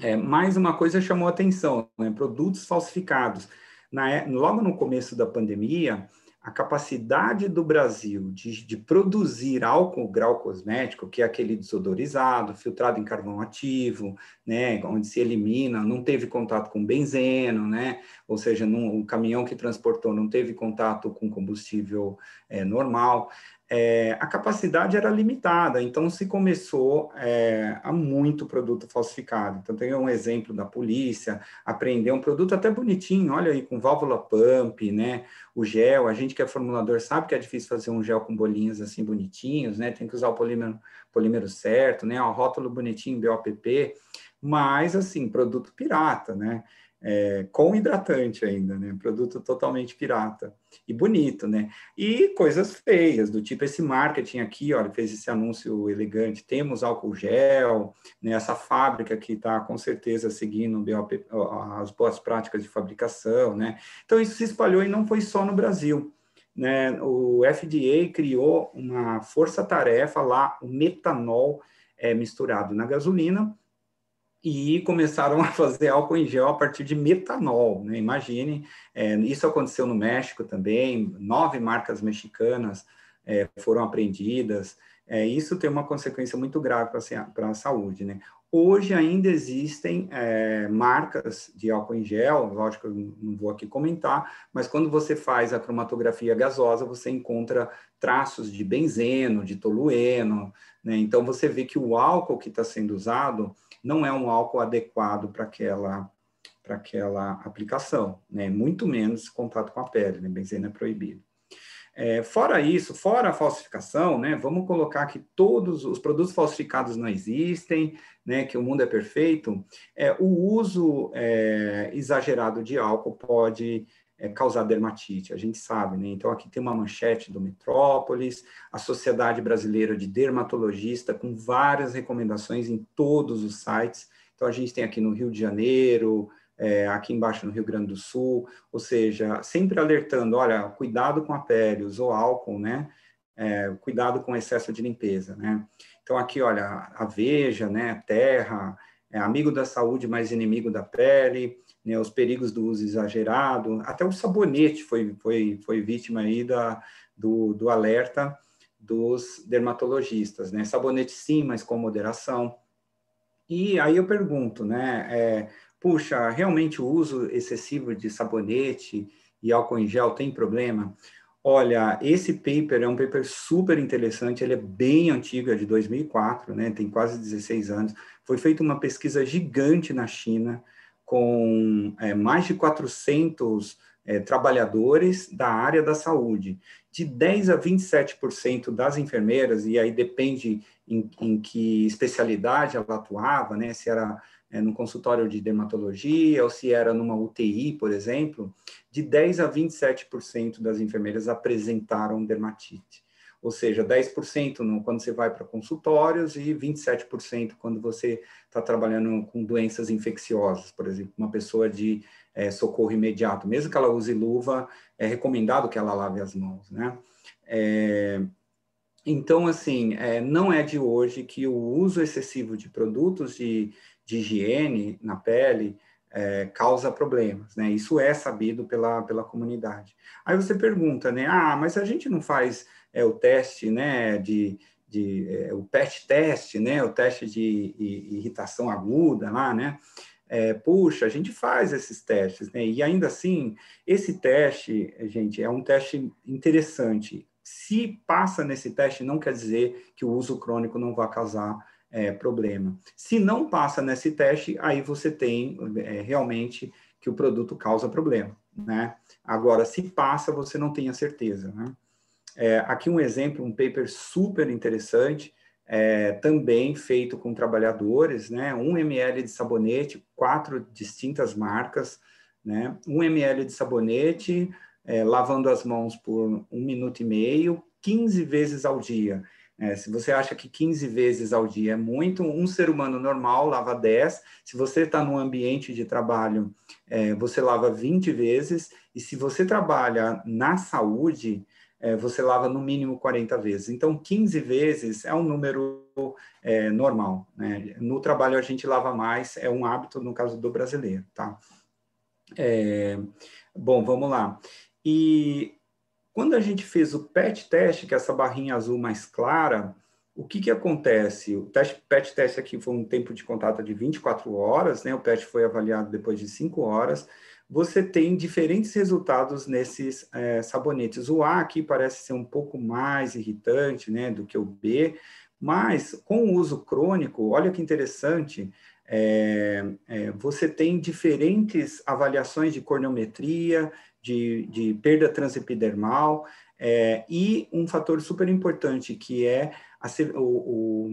É, mais uma coisa chamou atenção, né? produtos falsificados. Na, é, logo no começo da pandemia, a capacidade do Brasil de, de, produzir álcool grau cosmético, que é aquele desodorizado, filtrado em carvão ativo, né, onde se elimina, não teve contato com benzeno, né, ou seja, num, o caminhão que transportou não teve contato com combustível é, normal é, a capacidade era limitada, então se começou é, a muito produto falsificado. Então, tem um exemplo da polícia, apreender um produto até bonitinho, olha aí, com válvula pump, né? O gel, a gente que é formulador sabe que é difícil fazer um gel com bolinhas assim bonitinhos, né? Tem que usar o polímero, polímero certo, né? O rótulo bonitinho, BOPP, mas, assim, produto pirata, né? é, com hidratante ainda, né? Produto totalmente pirata e bonito, né? E coisas feias, do tipo esse marketing aqui, olha, fez esse anúncio elegante, temos álcool gel, né? Essa fábrica que está com certeza seguindo BOP, as boas práticas de fabricação, né? Então isso se espalhou e não foi só no Brasil. Né, o FDA criou uma força-tarefa lá, o metanol é misturado na gasolina, e começaram a fazer álcool em gel a partir de metanol. Né? Imagine, é, isso aconteceu no México também, nove marcas mexicanas é, foram apreendidas. É, isso tem uma consequência muito grave para a saúde. Né? Hoje ainda existem é, marcas de álcool em gel, lógico, eu não vou aqui comentar, mas quando você faz a cromatografia gasosa, você encontra traços de benzeno, de tolueno, né? então você vê que o álcool que está sendo usado não é um álcool adequado para aquela para aquela aplicação, né? Muito menos contato com a pele, né? é proibido. É, fora isso, fora a falsificação, né? Vamos colocar que todos os produtos falsificados não existem, né? Que o mundo é perfeito. É, o uso é, exagerado de álcool pode é, causar dermatite, a gente sabe, né? Então, aqui tem uma manchete do Metrópolis, a Sociedade Brasileira de Dermatologista, com várias recomendações em todos os sites. Então, a gente tem aqui no Rio de Janeiro, é, aqui embaixo no Rio Grande do Sul, ou seja, sempre alertando, olha, cuidado com a pele, usou álcool, né? É, cuidado com excesso de limpeza, né? Então, aqui, olha, a Veja, né, Terra, é amigo da saúde, mas inimigo da pele, né, os perigos do uso exagerado, até o sabonete foi, foi, foi vítima aí da, do, do alerta dos dermatologistas, né? Sabonete sim, mas com moderação. E aí eu pergunto, né? É, puxa, realmente o uso excessivo de sabonete e álcool em gel tem problema? Olha, esse paper é um paper super interessante, ele é bem antigo, é de 2004, né? Tem quase 16 anos foi feita uma pesquisa gigante na China com é, mais de 400 é, trabalhadores da área da saúde. De 10 a 27% das enfermeiras, e aí depende em, em que especialidade ela atuava, né, se era é, no consultório de dermatologia ou se era numa UTI, por exemplo, de 10 a 27% das enfermeiras apresentaram dermatite ou seja, 10% no, quando você vai para consultórios e 27% quando você está trabalhando com doenças infecciosas, por exemplo, uma pessoa de é, socorro imediato, mesmo que ela use luva, é recomendado que ela lave as mãos, né? É, então, assim, é, não é de hoje que o uso excessivo de produtos de, de higiene na pele é, causa problemas, né? Isso é sabido pela, pela comunidade. Aí você pergunta, né? Ah, mas a gente não faz é o teste né, de, de é, o PET teste, né, o teste de irritação aguda lá, né? É, puxa, a gente faz esses testes, né? E ainda assim, esse teste, gente, é um teste interessante. Se passa nesse teste, não quer dizer que o uso crônico não vá causar é, problema. Se não passa nesse teste, aí você tem é, realmente que o produto causa problema, né? Agora, se passa, você não tem a certeza, né? É, aqui um exemplo, um paper super interessante, é, também feito com trabalhadores, né? 1 ml de sabonete, quatro distintas marcas, né? 1 ml de sabonete, é, lavando as mãos por um minuto e meio, 15 vezes ao dia. É, se você acha que 15 vezes ao dia é muito, um ser humano normal lava 10. Se você está num ambiente de trabalho, é, você lava 20 vezes. E se você trabalha na saúde, é, você lava no mínimo 40 vezes. Então, 15 vezes é um número é, normal. Né? No trabalho, a gente lava mais, é um hábito, no caso do brasileiro. Tá? É, bom, vamos lá. E quando a gente fez o PET teste, que é essa barrinha azul mais clara, o que, que acontece? O teste, PET teste aqui foi um tempo de contato de 24 horas, né? o PET foi avaliado depois de 5 horas você tem diferentes resultados nesses é, sabonetes. O A aqui parece ser um pouco mais irritante né, do que o B, mas com o uso crônico, olha que interessante, é, é, você tem diferentes avaliações de corneometria, de, de perda transepidermal, é, e um fator super importante que é a, o, o,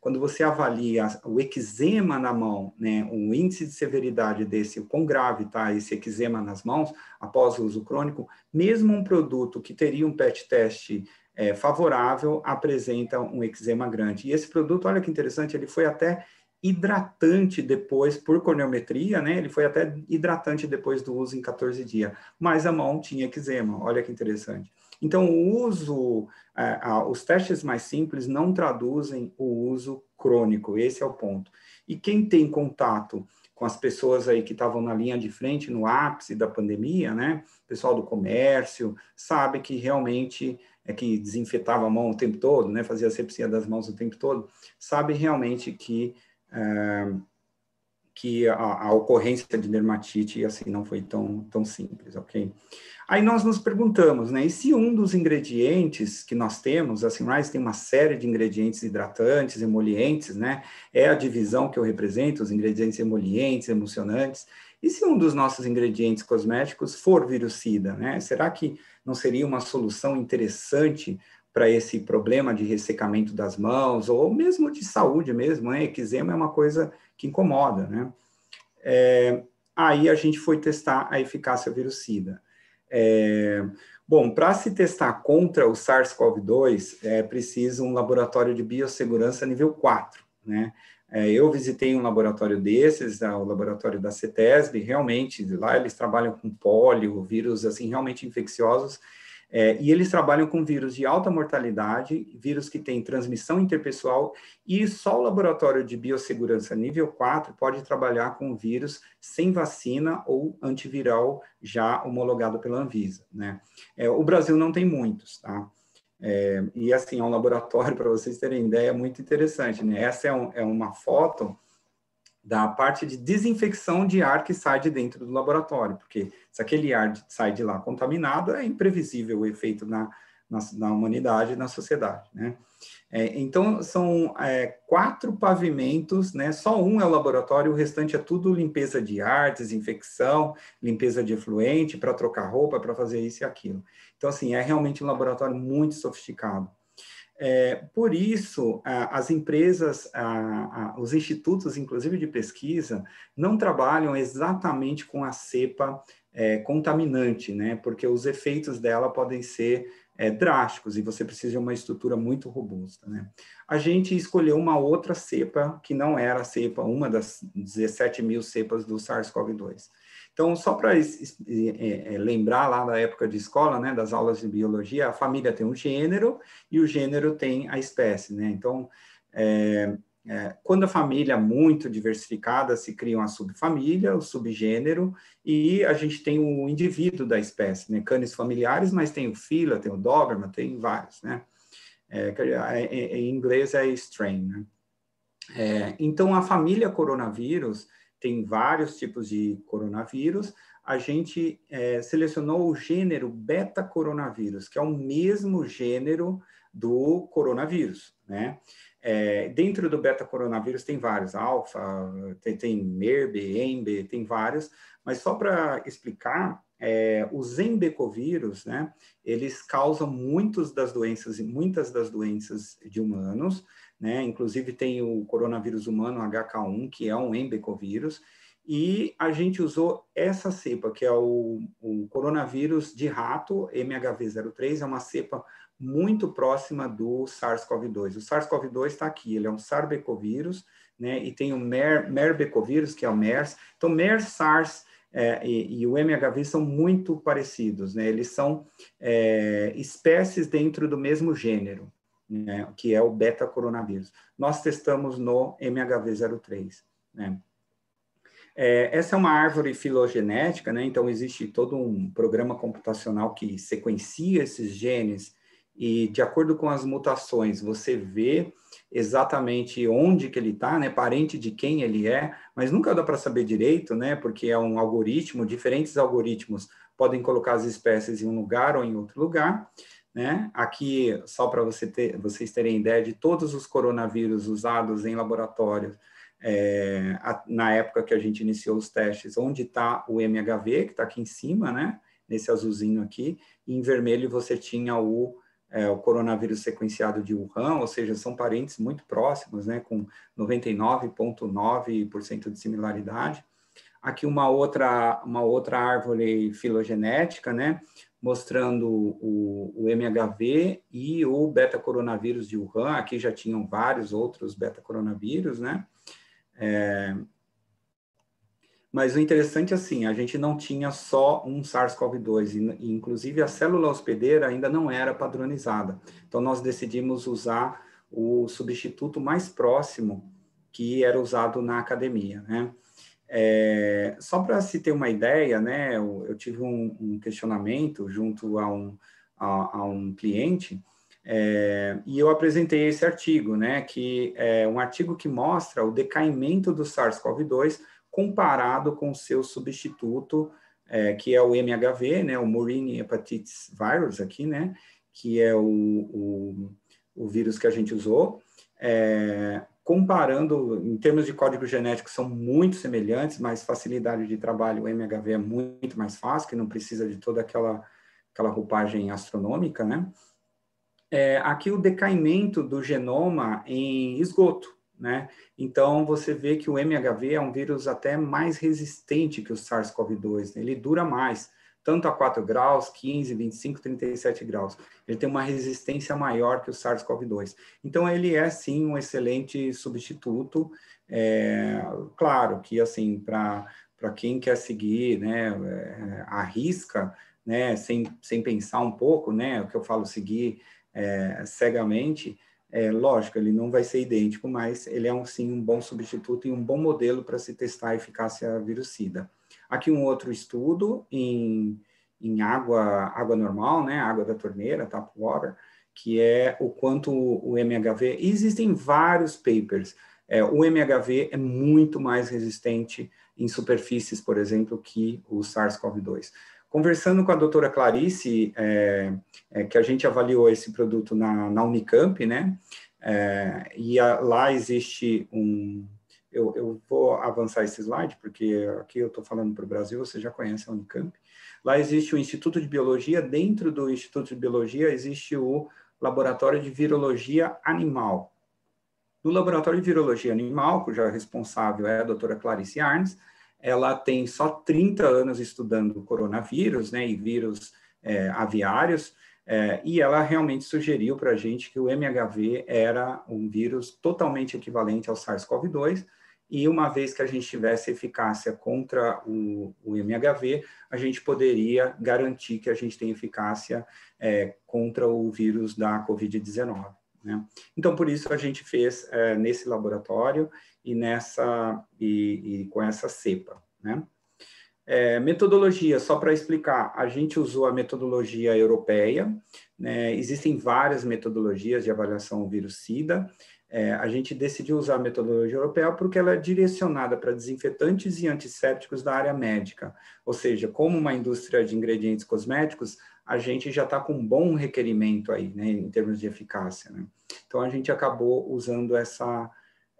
quando você avalia o eczema na mão, né, o índice de severidade desse, o quão grave está esse eczema nas mãos após o uso crônico, mesmo um produto que teria um PET teste é, favorável apresenta um eczema grande. E esse produto, olha que interessante, ele foi até hidratante depois, por corneometria, né? Ele foi até hidratante depois do uso em 14 dias, mas a mão tinha eczema, olha que interessante. Então, o uso, é, os testes mais simples não traduzem o uso crônico, esse é o ponto. E quem tem contato com as pessoas aí que estavam na linha de frente, no ápice da pandemia, né? Pessoal do comércio, sabe que realmente é que desinfetava a mão o tempo todo, né? Fazia sepsia das mãos o tempo todo, sabe realmente que é, que a, a, ocorrência de dermatite assim não foi tão, tão simples, ok? Aí nós nos perguntamos, né? E se um dos ingredientes que nós temos, a Sunrise tem uma série de ingredientes hidratantes, emolientes, né? É a divisão que eu represento, os ingredientes emolientes, emocionantes. E se um dos nossos ingredientes cosméticos for virucida, né? Será que não seria uma solução interessante para esse problema de ressecamento das mãos ou mesmo de saúde mesmo, né? Eczema é uma coisa que incomoda, né? É, aí a gente foi testar a eficácia virucida. É, bom, para se testar contra o SARS-CoV-2, é preciso um laboratório de biossegurança nível 4, né? É, eu visitei um laboratório desses, é, o laboratório da CETESB, realmente, lá eles trabalham com pólio, vírus, assim, realmente infecciosos, é, e eles trabalham com vírus de alta mortalidade, vírus que têm transmissão interpessoal, e só o laboratório de biossegurança nível 4 pode trabalhar com vírus sem vacina ou antiviral já homologado pela Anvisa. Né? É, o Brasil não tem muitos, tá? É, e assim, é um laboratório, para vocês terem ideia, muito interessante. Né? Essa é, um, é uma foto da parte de desinfecção de ar que sai de dentro do laboratório, porque se aquele ar sai de lá contaminado, é imprevisível o efeito na, na, na humanidade, na sociedade, né? É, então, são é, quatro pavimentos, né? Só um é o laboratório, o restante é tudo limpeza de ar, desinfecção, limpeza de efluente, para trocar roupa, para fazer isso e aquilo. Então, assim, é realmente um laboratório muito sofisticado. É, por isso, as empresas, os institutos, inclusive de pesquisa, não trabalham exatamente com a cepa é, contaminante, né? porque os efeitos dela podem ser é, drásticos e você precisa de uma estrutura muito robusta. Né? A gente escolheu uma outra cepa que não era a cepa, uma das 17 mil cepas do SARS-CoV-2. Então, só para é, é, lembrar lá da época de escola, né, das aulas de biologia, a família tem um gênero e o gênero tem a espécie, né? Então, é, é quando a família é muito diversificada, se cria uma subfamília, o subgênero, e a gente tem o indivíduo da espécie, né? Canes familiares, mas tem o fila, tem o dogma, tem vários, né? em inglês é strain, né? então, a família coronavírus tem vários tipos de coronavírus. A gente é, selecionou o gênero beta coronavírus, que é o mesmo gênero do coronavírus, né? É, dentro do beta coronavírus tem vários, alfa, tem, tem MERB, EMB, tem vários, mas só para explicar, é, os embecovírus, né, eles causam muitos das doenças, muitas das doenças de humanos, né? Inclusive tem o coronavírus humano HK1, que é um embecovírus, e a gente usou essa cepa, que é o, o coronavírus de rato, MHV03, é uma cepa muito próxima do SARS-CoV-2. O SARS-CoV-2 está aqui, ele é um sarbecovírus, né? E tem o MER, merbecovírus, que é o MERS. Então, MERS, SARS é, e, e, o MHV são muito parecidos, né? Eles são é, espécies dentro do mesmo gênero né, que é o beta-coronavírus. Nós testamos no MHV03. Né? É, essa é uma árvore filogenética, né? então existe todo um programa computacional que sequencia esses genes e, de acordo com as mutações, você vê exatamente onde que ele está, né? parente de quem ele é, mas nunca dá para saber direito, né? porque é um algoritmo, diferentes algoritmos podem colocar as espécies em um lugar ou em outro lugar, né? Aqui, só para você ter, vocês terem ideia de todos os coronavírus usados em laboratórios é, a, na época que a gente iniciou os testes, onde está o MHV, que está aqui em cima, né? nesse azulzinho aqui, e em vermelho você tinha o, é, o coronavírus sequenciado de Wuhan, ou seja, são parentes muito próximos, né? com 99,9% de similaridade aqui uma outra, uma outra árvore filogenética, né? mostrando o, o MHV e o beta-coronavírus de Wuhan. Aqui já tinham vários outros beta-coronavírus, né? É... Mas o interessante, assim, a gente não tinha só um SARS-CoV-2, e, inclusive a célula hospedeira ainda não era padronizada. Então, nós decidimos usar o substituto mais próximo que era usado na academia, né? É, só para se ter uma ideia, né, eu, eu tive um, um, questionamento junto a um, a, a um cliente é, e eu apresentei esse artigo, né, que é um artigo que mostra o decaimento do SARS-CoV-2 comparado com o seu substituto, é, que é o MHV, né, o Murine Hepatitis Virus aqui, né, que é o, o, o vírus que a gente usou, é, comparando em termos de código genético são muito semelhantes, mas facilidade de trabalho o MHV é muito mais fácil, que não precisa de toda aquela aquela roupagem astronômica, né? É, aqui o decaimento do genoma em esgoto, né? Então você vê que o MHV é um vírus até mais resistente que o SARS-CoV-2, né? ele dura mais tanto a 4 graus, 15, 25, 37 graus. Ele tem uma resistência maior que o SARS-CoV-2. Então, ele é, sim, um excelente substituto. É, claro que, assim, para quem quer seguir né, é, a risca, né, sem, sem pensar um pouco, né, o que eu falo, seguir é, cegamente, é, lógico, ele não vai ser idêntico, mas ele é um, sim um bom substituto e um bom modelo para se testar a eficácia virucida. Aqui um outro estudo em, em água, água normal, né, água da torneira, tap water, que é o quanto o MHV. Existem vários papers. É, o MHV é muito mais resistente em superfícies, por exemplo, que o SARS-CoV-2. Conversando com a doutora Clarice, é, é, que a gente avaliou esse produto na, na Unicamp, né? É, e a, lá existe um, eu, eu vou avançar esse slide, porque aqui eu estou falando para o Brasil, você já conhece a Unicamp. Lá existe o Instituto de Biologia, dentro do Instituto de Biologia existe o Laboratório de Virologia Animal. No Laboratório de Virologia Animal, cuja responsável é a doutora Clarice Arns, ela tem só 30 anos estudando coronavírus né, e vírus é, aviários, é, e ela realmente sugeriu para a gente que o MHV era um vírus totalmente equivalente ao SARS-CoV-2, e uma vez que a gente tivesse eficácia contra o, o MHV, a gente poderia garantir que a gente tem eficácia é, contra o vírus da Covid-19. Né? Então, por isso a gente fez é, nesse laboratório e nessa e, e com essa cepa. Né? É, metodologia, só para explicar, a gente usou a metodologia europeia, né? existem várias metodologias de avaliação vírus SIDA, é, a gente decidiu usar a metodologia europeia porque ela é direcionada para desinfetantes e antissépticos da área médica. Ou seja, como uma indústria de ingredientes cosméticos, a gente já está com um bom requerimento aí, né, em termos de eficácia. Né? Então, a gente acabou usando essa,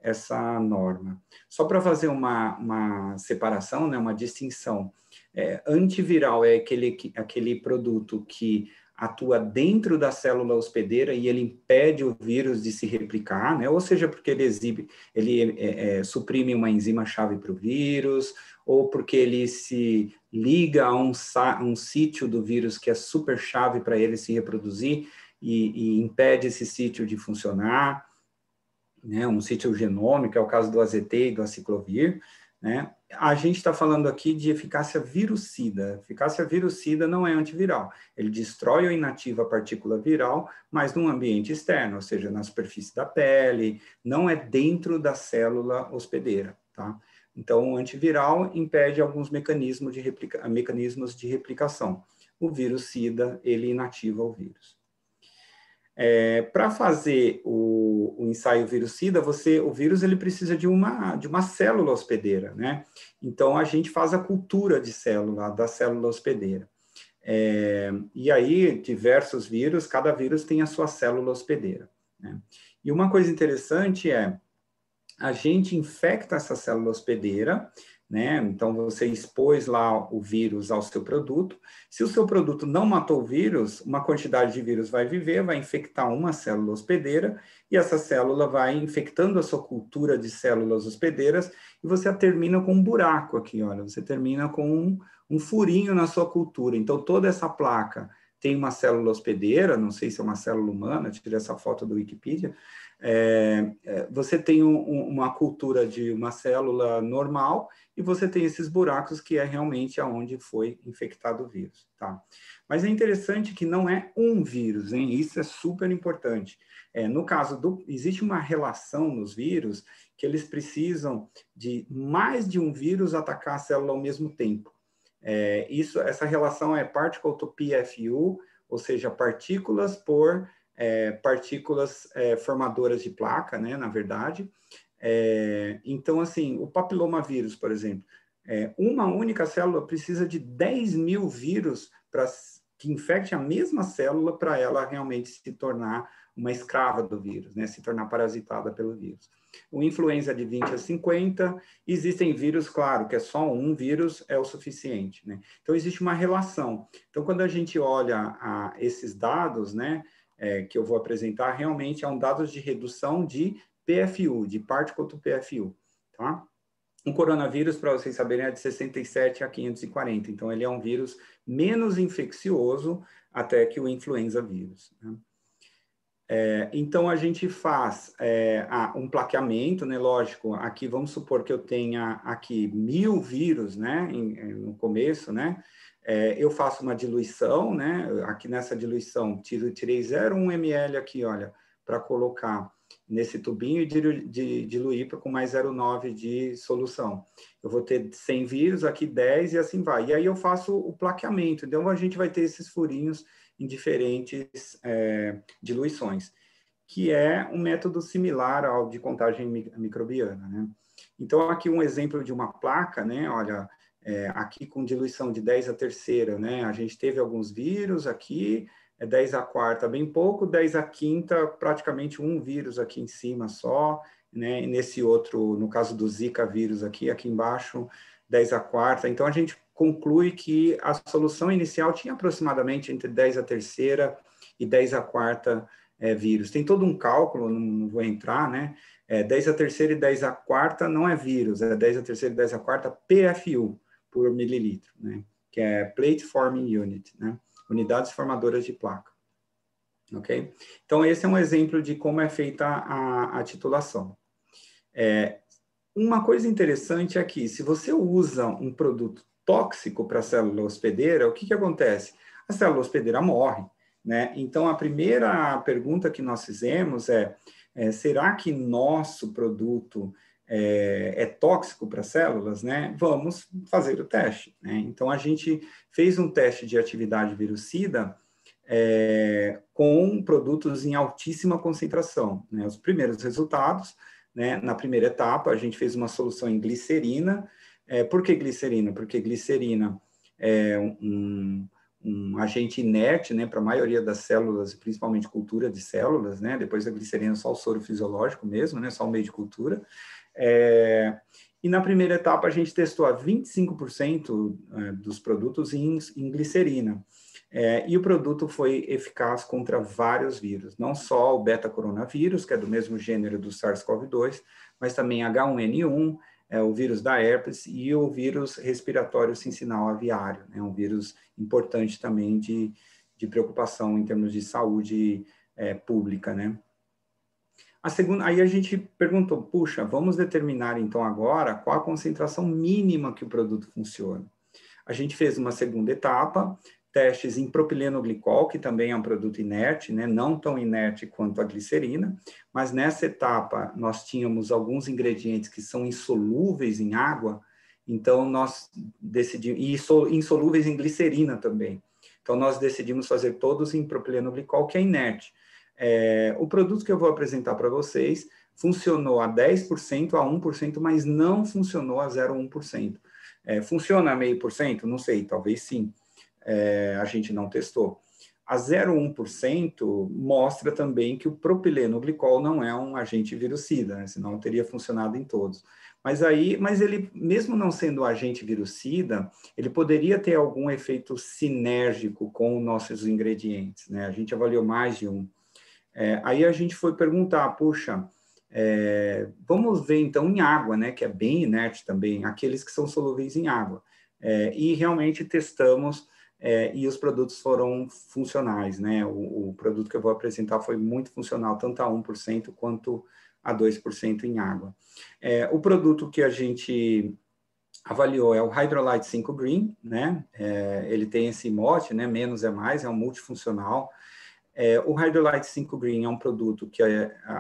essa norma. Só para fazer uma, uma separação, né, uma distinção, é, antiviral é aquele, aquele produto que atua dentro da célula hospedeira e ele impede o vírus de se replicar, né? Ou seja, porque ele exibe, ele é, é, suprime uma enzima chave para o vírus, ou porque ele se liga a um, um sítio do vírus que é super chave para ele se reproduzir e, e impede esse sítio de funcionar, né? Um sítio genômico, é o caso do AZT e do aciclovir. Né? A gente está falando aqui de eficácia virucida. Eficácia virucida não é antiviral. Ele destrói ou inativa a partícula viral, mas num ambiente externo, ou seja, na superfície da pele, não é dentro da célula hospedeira. Tá? Então, o antiviral impede alguns mecanismos de, replica... mecanismos de replicação. O vírus SIDA, ele inativa o vírus. É, para fazer o, o, ensaio virucida, você, o vírus ele precisa de uma, de uma célula hospedeira, né? Então a gente faz a cultura de célula, da célula hospedeira. É, e aí, diversos vírus, cada vírus tem a sua célula hospedeira. Né? E uma coisa interessante é, a gente infecta essa célula hospedeira, né? Então você expôs lá o vírus ao seu produto. Se o seu produto não matou o vírus, uma quantidade de vírus vai viver, vai infectar uma célula hospedeira e essa célula vai infectando a sua cultura de células hospedeiras e você termina com um buraco aqui, olha, você termina com um, um furinho na sua cultura. Então toda essa placa tem uma célula hospedeira, não sei se é uma célula humana, tirei essa foto do Wikipedia, é, é, você tem um, uma cultura de uma célula normal e você tem esses buracos que é realmente aonde foi infectado o vírus, tá? Mas é interessante que não é um vírus, hein? Isso é super importante. É, no caso do existe uma relação nos vírus que eles precisam de mais de um vírus atacar a célula ao mesmo tempo. É, isso, essa relação é particle to PFU, ou seja, partículas por é, partículas é, formadoras de placa, né, na verdade. É, então, assim, o papilomavírus, por exemplo, é, uma única célula precisa de 10 mil vírus para que infecte a mesma célula para ela realmente se tornar uma escrava do vírus, né, se tornar parasitada pelo vírus. O influenza de 20 a 50, existem vírus, claro, que é só um vírus é o suficiente, né? Então existe uma relação. Então quando a gente olha esses dados, né, é, que eu vou apresentar realmente é um dado de redução de PFU, de partícula do PFU, tá? O coronavírus, para vocês saberem, é de 67 a 540, então ele é um vírus menos infeccioso até que o influenza vírus. Né? É, então a gente faz é, um plaqueamento, né? Lógico, aqui vamos supor que eu tenha aqui mil vírus, né? Em, no começo, né? É, eu faço uma diluição, né? Aqui nessa diluição, tiro, tirei 0,1 ml aqui, olha, para colocar nesse tubinho e diluir, de, diluir com mais 0,9 de solução. Eu vou ter 100 vírus, aqui 10 e assim vai. E aí eu faço o plaqueamento. Então, a gente vai ter esses furinhos em diferentes é, diluições, que é um método similar ao de contagem microbiana, né? Então, aqui um exemplo de uma placa, né? Olha, é, aqui com diluição de 10 a terceira, né? A gente teve alguns vírus aqui, é 10 a quarta bem pouco, 10 a quinta praticamente um vírus aqui em cima só, né? E nesse outro, no caso do Zika vírus aqui, aqui embaixo, 10 a quarta. Então a gente conclui que a solução inicial tinha aproximadamente entre 10 a terceira e 10 a quarta é, vírus. Tem todo um cálculo, não, não vou entrar, né? É, 10 a terceira e 10 a quarta não é vírus, é 10 a terceira e 10 a quarta PFU por mililitro, né? que é Plate Forming Unit, né? unidades formadoras de placa. Ok? Então, esse é um exemplo de como é feita a, a titulação. É, uma coisa interessante é que, se você usa um produto tóxico para a célula hospedeira, o que, que acontece? A célula hospedeira morre. Né? Então, a primeira pergunta que nós fizemos é, é será que nosso produto é, é tóxico para células, né? Vamos fazer o teste. Né? Então a gente fez um teste de atividade virucida é, com produtos em altíssima concentração. Né? Os primeiros resultados, né? na primeira etapa, a gente fez uma solução em glicerina. É, por que glicerina? Porque glicerina é um, um agente inerte né? para a maioria das células, principalmente cultura de células. Né? Depois a glicerina, é só o soro fisiológico mesmo, né? só o meio de cultura. É, e na primeira etapa a gente testou a 25% é, dos produtos em, em glicerina. É, e o produto foi eficaz contra vários vírus, não só o beta-coronavírus, que é do mesmo gênero do SARS-CoV-2, mas também H1N1, é, o vírus da herpes e o vírus respiratório sem sinal aviário, é né, um vírus importante também de, de preocupação em termos de saúde é, pública, né? A segunda, aí a gente perguntou, puxa, vamos determinar então agora qual a concentração mínima que o produto funciona. A gente fez uma segunda etapa, testes em glicol, que também é um produto inerte, né? não tão inerte quanto a glicerina, mas nessa etapa nós tínhamos alguns ingredientes que são insolúveis em água, então nós decidimos, e insolúveis em glicerina também. Então nós decidimos fazer todos em glicol, que é inerte. É, o produto que eu vou apresentar para vocês funcionou a 10%, a 1%, mas não funcionou a 0,1%. É, funciona a meio por cento? Não sei, talvez sim. É, a gente não testou. A 0,1% mostra também que o propileno glicol não é um agente virucida, né? senão teria funcionado em todos. Mas aí, mas ele, mesmo não sendo um agente virucida, ele poderia ter algum efeito sinérgico com nossos ingredientes, né? A gente avaliou mais de um. É, aí a gente foi perguntar, poxa, é, vamos ver então em água, né, que é bem inerte também, aqueles que são solúveis em água. É, e realmente testamos é, e os produtos foram funcionais, né? O, o, produto que eu vou apresentar foi muito funcional, tanto a 1% quanto a 2% em água. É, o produto que a gente avaliou é o Hydrolite 5 Green, né? É, ele tem esse mote, né? Menos é mais, é um multifuncional. É, o Hydrolite 5 Green é um produto que é, a,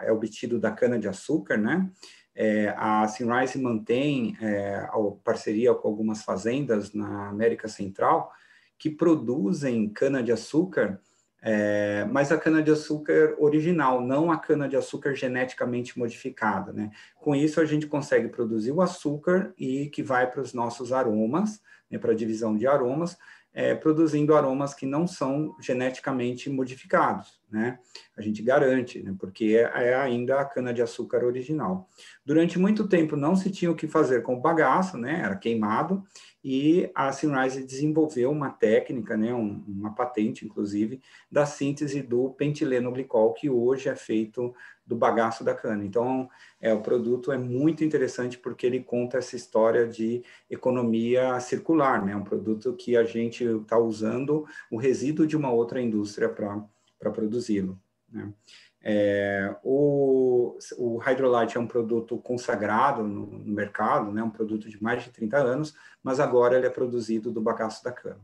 a, é obtido da cana-de-açúcar, né? É, a Sunrise mantém é, parceria com algumas fazendas na América Central que produzem cana-de-açúcar, é, mas a cana-de-açúcar original, não a cana-de-açúcar geneticamente modificada. Né? Com isso, a gente consegue produzir o açúcar e que vai para os nossos aromas, né, para a divisão de aromas, é, produzindo aromas que não são geneticamente modificados, né? A gente garante, né? Porque é, é ainda a cana-de-açúcar original. Durante muito tempo não se tinha o que fazer com o bagaço, né? Era queimado, e a Sunrise desenvolveu uma técnica, né, um, uma patente, inclusive, da síntese do pentileno glicol, que hoje é feito do bagaço da cana. Então, é, o produto é muito interessante porque ele conta essa história de economia circular, né, um produto que a gente está usando o resíduo de uma outra indústria para produzi-lo. Né? É, o, o Hydrolite é um produto consagrado no, no, mercado, né, um produto de mais de 30 anos, mas agora ele é produzido do bagaço da cana.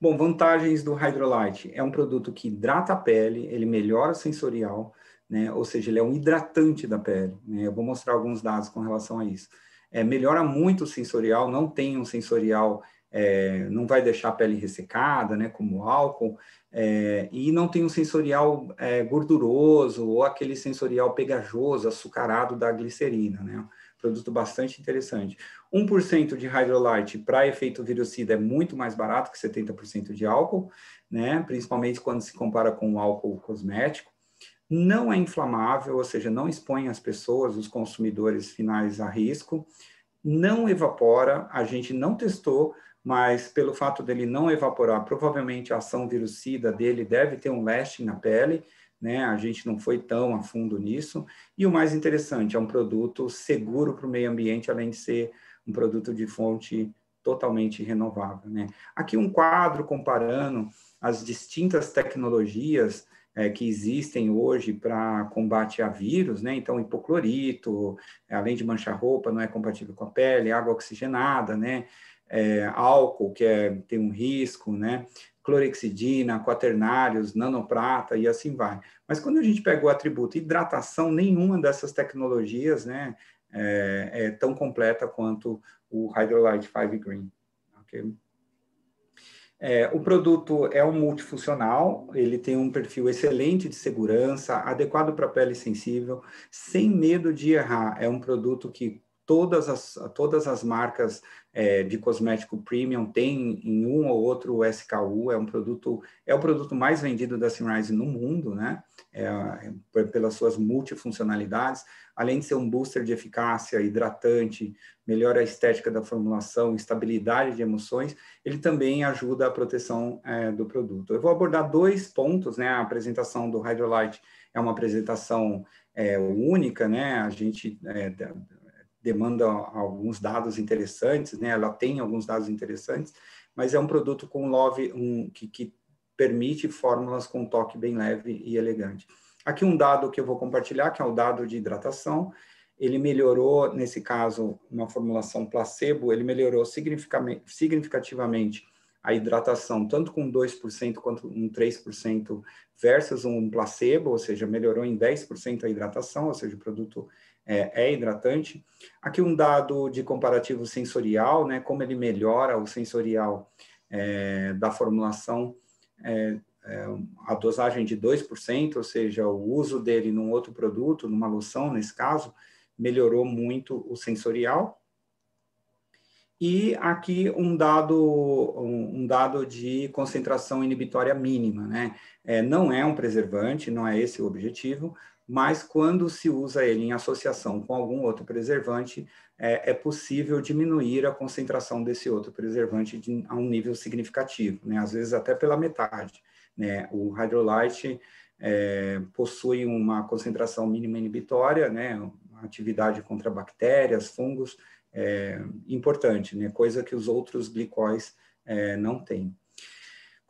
Bom, vantagens do Hydrolite. É um produto que hidrata a pele, ele melhora o sensorial, né, ou seja, ele é um hidratante da pele. Né, eu vou mostrar alguns dados com relação a isso. É, melhora muito o sensorial, não tem um sensorial é, não vai deixar a pele ressecada, né, como álcool, é, e não tem um sensorial é, gorduroso ou aquele sensorial pegajoso, açucarado da glicerina, né? Produto bastante interessante. 1% de hydrolite para efeito virucida é muito mais barato que 70% de álcool, né? Principalmente quando se compara com o álcool cosmético. Não é inflamável, ou seja, não expõe as pessoas, os consumidores finais a risco. Não evapora, a gente não testou, mas pelo fato dele não evaporar, provavelmente a ação virucida dele deve ter um leste na pele, né? A gente não foi tão a fundo nisso. E o mais interessante, é um produto seguro para o meio ambiente, além de ser um produto de fonte totalmente renovável, né? Aqui um quadro comparando as distintas tecnologias é, que existem hoje para combate a vírus, né? Então, hipoclorito, além de manchar roupa, não é compatível com a pele, água oxigenada, né? é, álcool, que é, tem um risco, né? clorexidina, quaternários, nanoprata e assim vai. Mas quando a gente pega o atributo hidratação, nenhuma dessas tecnologias né, é, é tão completa quanto o Hydrolite 5 Green. Okay? É, o produto é um multifuncional, ele tem um perfil excelente de segurança, adequado para pele sensível, sem medo de errar. É um produto que todas as, todas as marcas é, de cosmético premium têm em um ou outro SKU, é um produto, é o produto mais vendido da Sunrise no mundo, né? É, é, pelas suas multifuncionalidades, além de ser um booster de eficácia, hidratante, melhora a estética da formulação, estabilidade de emoções, ele também ajuda a proteção é, do produto. Eu vou abordar dois pontos, né? A apresentação do Hydrolite é uma apresentação é, única, né? A gente é, demanda alguns dados interessantes, né? Ela tem alguns dados interessantes, mas é um produto com love um, que, que permite fórmulas com toque bem leve e elegante. Aqui um dado que eu vou compartilhar, que é o dado de hidratação. Ele melhorou, nesse caso, uma formulação placebo, ele melhorou significativamente a hidratação, tanto com 2% quanto um 3% versus um placebo, ou seja, melhorou em 10% a hidratação, ou seja, o produto é, é hidratante. Aqui um dado de comparativo sensorial, né, como ele melhora o sensorial é, da formulação, é, é a dosagem de 2%, ou seja, o uso dele num outro produto, numa loção nesse caso, melhorou muito o sensorial. E aqui um dado, um dado de concentração inibitória mínima, né? É, não é um preservante, não é esse o objetivo, mas quando se usa ele em associação com algum outro preservante, é, é possível diminuir a concentração desse outro preservante de, a um nível significativo, né? às vezes até pela metade. Né? O hydrolite é, possui uma concentração mínima inibitória, né? atividade contra bactérias, fungos, é, importante, né? coisa que os outros glicóis é, não têm.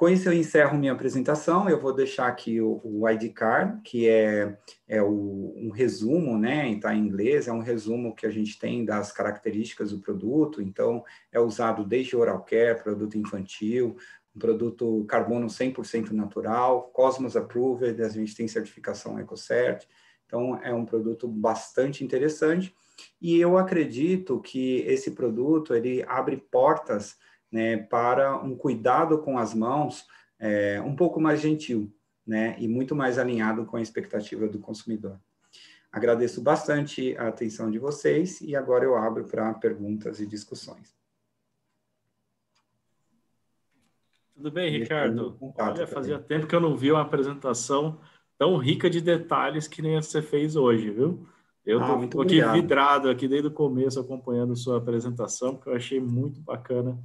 Com isso, eu encerro minha apresentação. Eu vou deixar aqui o, o ID card, que é, é o, um resumo, né? Está em inglês, é um resumo que a gente tem das características do produto. Então, é usado desde oral care, produto infantil, um produto carbono 100% natural, Cosmos Approved, a gente tem certificação EcoCert. Então, é um produto bastante interessante. E eu acredito que esse produto, ele abre portas né, para um cuidado com as mãos é, um pouco mais gentil né, e muito mais alinhado com a expectativa do consumidor. Agradeço bastante a atenção de vocês e agora eu abro para perguntas e discussões. Tudo bem, Ricardo? Olha, fazia tempo que eu não vi uma apresentação tão rica de detalhes que nem você fez hoje, viu? Eu ah, estou aqui obrigado. vidrado aqui desde o começo acompanhando sua apresentação, porque eu achei muito bacana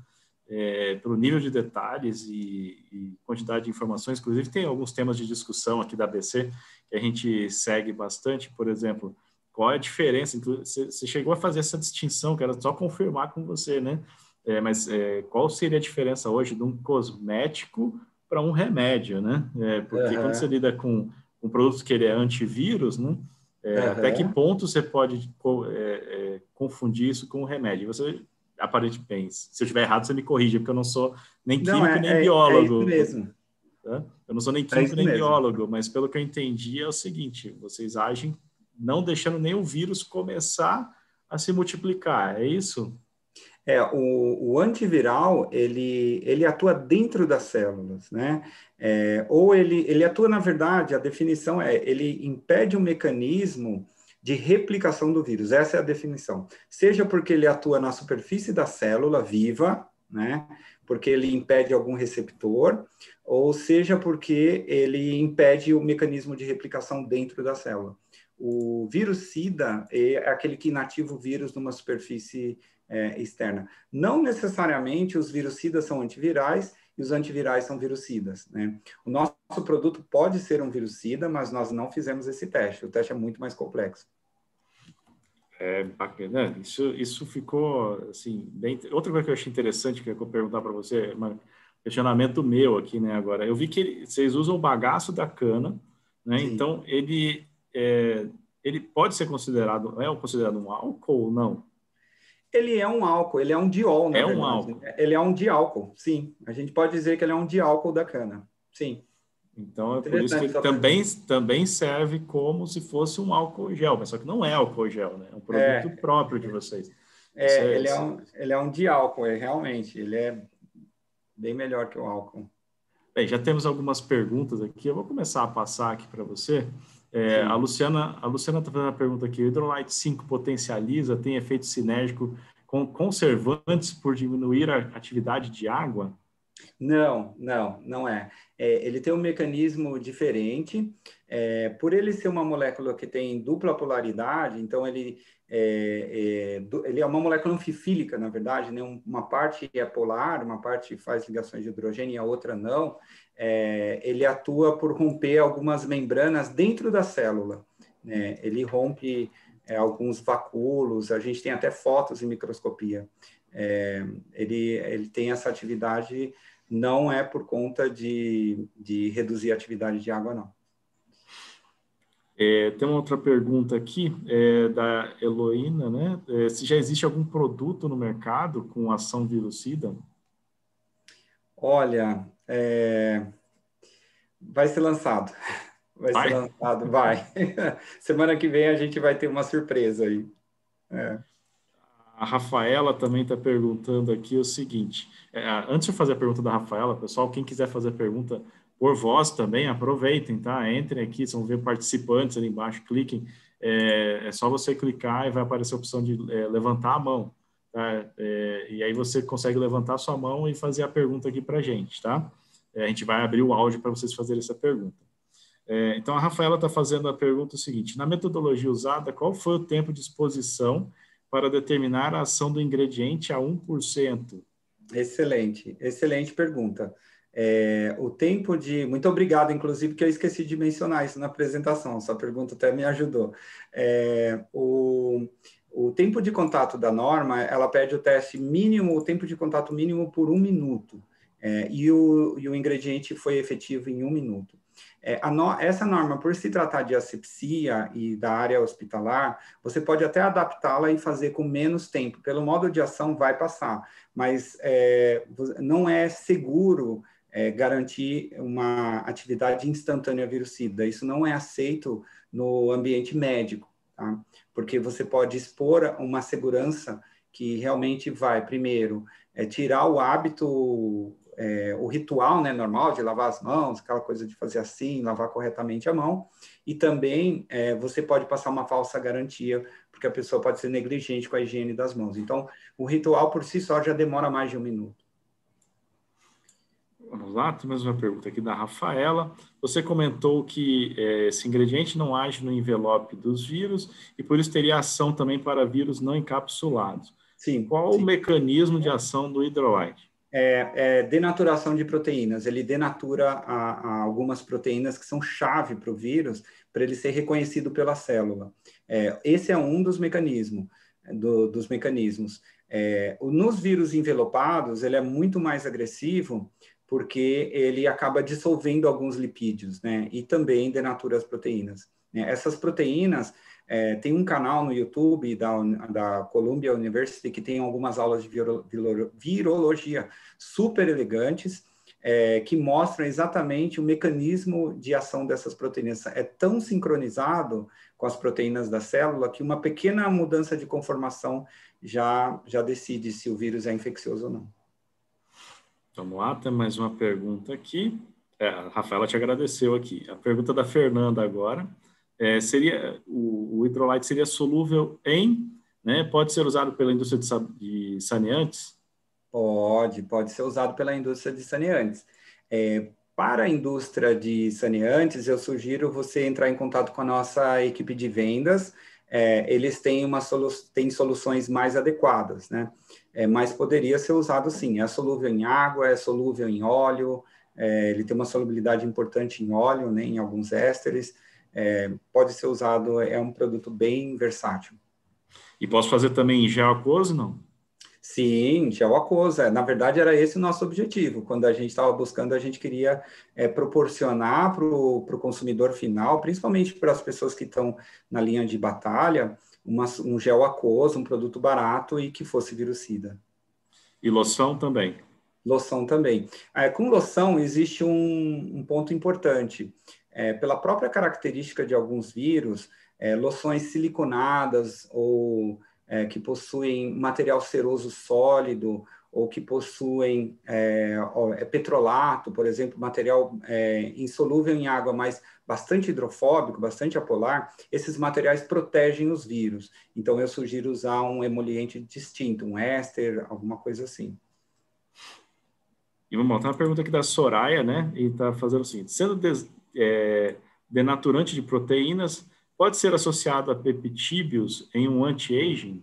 é, pelo nível de detalhes e, e, quantidade de informações. Inclusive, tem alguns temas de discussão aqui da ABC que a gente segue bastante. Por exemplo, qual é a diferença? Você chegou a fazer essa distinção, quero só confirmar com você, né? É, mas é, qual seria a diferença hoje de um cosmético para um remédio, né? É, porque uhum. quando você lida com um produto que ele é antivírus, né? Uhum. Até que ponto você pode é, é, confundir isso com um remédio? Você aparentemente. Se eu estiver errado, você me corrija, porque eu não sou nem químico não, é, nem é, é, é biólogo. É isso mesmo. Eu não sou nem é químico é nem mesmo. biólogo, mas pelo que eu entendi é o seguinte: vocês agem não deixando nenhum vírus começar a se multiplicar, é isso? É, o, o antiviral, ele, ele atua dentro das células, né? É, ou ele, ele atua, na verdade, a definição é, ele impede o mecanismo de replicação do vírus. Essa é a definição. Seja porque ele atua na superfície da célula viva, né? Porque ele impede algum receptor, ou seja porque ele impede o mecanismo de replicação dentro da célula. O vírus SIDA é aquele que inativa o vírus numa superfície é, externa. Não necessariamente os vírus SIDA são antivirais, e os antivirais são virucidas. Né? O nosso produto pode ser um virucida, mas nós não fizemos esse teste. O teste é muito mais complexo. É bacana. Isso, isso ficou assim. Bem... Outra coisa que eu achei interessante que eu vou perguntar para você, é um questionamento meu aqui, né? Agora, eu vi que vocês usam o bagaço da cana, né? Sim. Então ele é, ele pode ser considerado é considerado um álcool ou não? Ele é um álcool, ele é um diol, é né? é verdade. um álcool. Ele é um diálcool, sim. A gente pode dizer que ele é um diálcool da cana, sim. Então é por isso que também, também serve como se fosse um álcool gel, mas só que não é álcool gel, né? É um produto é, próprio de vocês. É, é ele, é um, ele é um diálcool, é, realmente, ele é bem melhor que o álcool. Bem, já temos algumas perguntas aqui, eu vou começar a passar aqui para você. É, a Luciana a Luciana está fazendo uma pergunta aqui. O hidrolite 5 potencializa, tem efeito sinérgico com conservantes por diminuir a atividade de água? Não, não, não é. é. ele tem um mecanismo diferente. É, por ele ser uma molécula que tem dupla polaridade, então ele é, é, do, ele é uma molécula anfifílica, na verdade, né? uma parte é polar, uma parte faz ligações de hidrogênio e a outra não. É, ele atua por romper algumas membranas dentro da célula. Né? Ele rompe é, alguns vacúolos, a gente tem até fotos em microscopia. É, ele, ele tem essa atividade, não é por conta de, de reduzir a atividade de água, não. É, tem uma outra pergunta aqui é, da Heloína, né? É, se já existe algum produto no mercado com ação virucida? Olha, é, vai ser lançado. Vai, vai, ser lançado, vai. Semana que vem a gente vai ter uma surpresa aí. É. A Rafaela também está perguntando aqui o seguinte: é, antes de eu fazer a pergunta da Rafaela, pessoal, quem quiser fazer a pergunta, por voz também, aproveitem, tá? Entrem aqui, vão ver participantes ali embaixo, cliquem. É, é, só você clicar e vai aparecer a opção de é, levantar a mão. Tá? É, e aí você consegue levantar sua mão e fazer a pergunta aqui para a gente, tá? É, a gente vai abrir o áudio para vocês fazerem essa pergunta. É, então, a Rafaela está fazendo a pergunta seguinte: na metodologia usada, qual foi o tempo de exposição para determinar a ação do ingrediente a 1%? Excelente, excelente pergunta. É, o tempo de. Muito obrigado, inclusive, que eu esqueci de mencionar isso na apresentação, sua pergunta até me ajudou. É, o, o tempo de contato da norma, ela pede o teste mínimo, o tempo de contato mínimo por um minuto. É, e, o, e o ingrediente foi efetivo em um minuto. É, no, essa norma, por se tratar de asepsia e da área hospitalar, você pode até adaptá-la e fazer com menos tempo. Pelo modo de ação, vai passar, mas é, não é seguro é, garantir uma atividade instantânea virucida. Isso não é aceito no ambiente médico, tá? porque você pode expor uma segurança que realmente vai, primeiro, é, tirar o hábito, é, o ritual né, normal de lavar as mãos, aquela coisa de fazer assim, lavar corretamente a mão, e também é, você pode passar uma falsa garantia, porque a pessoa pode ser negligente com a higiene das mãos. Então, o ritual por si só já demora mais de um minuto. Vamos lá, temos uma pergunta aqui da Rafaela. Você comentou que é, esse ingrediente não age no envelope dos vírus e por isso teria ação também para vírus não encapsulados. Sim. Qual sim. o mecanismo de ação do hidrolite? É, é, denaturação de proteínas. Ele denatura a, a algumas proteínas que são chave para o vírus, para ele ser reconhecido pela célula. É, esse é um dos mecanismos. Do, dos mecanismos. É, nos vírus envelopados, ele é muito mais agressivo porque ele acaba dissolvendo alguns lipídios, né? E também denatura as proteínas. Né? Essas proteínas, é, tem um canal no YouTube da, da Columbia University que tem algumas aulas de viro, virologia super elegantes, é, que mostram exatamente o mecanismo de ação dessas proteínas. É tão sincronizado com as proteínas da célula que uma pequena mudança de conformação já, já decide se o vírus é infeccioso ou não. Vamos lá, tem mais uma pergunta aqui. É, a Rafaela te agradeceu aqui. A pergunta da Fernanda agora. É, seria o, o hidrolite seria solúvel em, né? Pode ser usado pela indústria de, de saneantes? Pode, pode ser usado pela indústria de saneantes. É, para a indústria de saneantes, eu sugiro você entrar em contato com a nossa equipe de vendas. É, eles têm, uma solu têm soluções mais adequadas, né? é, mas poderia ser usado sim. É solúvel em água, é solúvel em óleo, é, ele tem uma solubilidade importante em óleo, né, em alguns ésteres. É, pode ser usado, é um produto bem versátil. E posso fazer também em gel aquoso, não? Sim, gel aquoso. É, na verdade, era esse o nosso objetivo. Quando a gente estava buscando, a gente queria é, proporcionar para o consumidor final, principalmente para as pessoas que estão na linha de batalha, uma, um gel aquoso, um produto barato e que fosse virucida. E loção também. Loção também. É, com loção existe um, um ponto importante. É, pela própria característica de alguns vírus, é, loções siliconadas ou é, que possuem material seroso sólido, ou que possuem é, é, petrolato, por exemplo, material é, insolúvel em água, mas bastante hidrofóbico, bastante apolar, esses materiais protegem os vírus. Então, eu sugiro usar um emoliente distinto, um éster, alguma coisa assim. E vamos lá, tem uma pergunta aqui da Soraya, né? E está fazendo o seguinte: sendo des, é, denaturante de proteínas, pode ser associado a peptídeos em um anti-aging?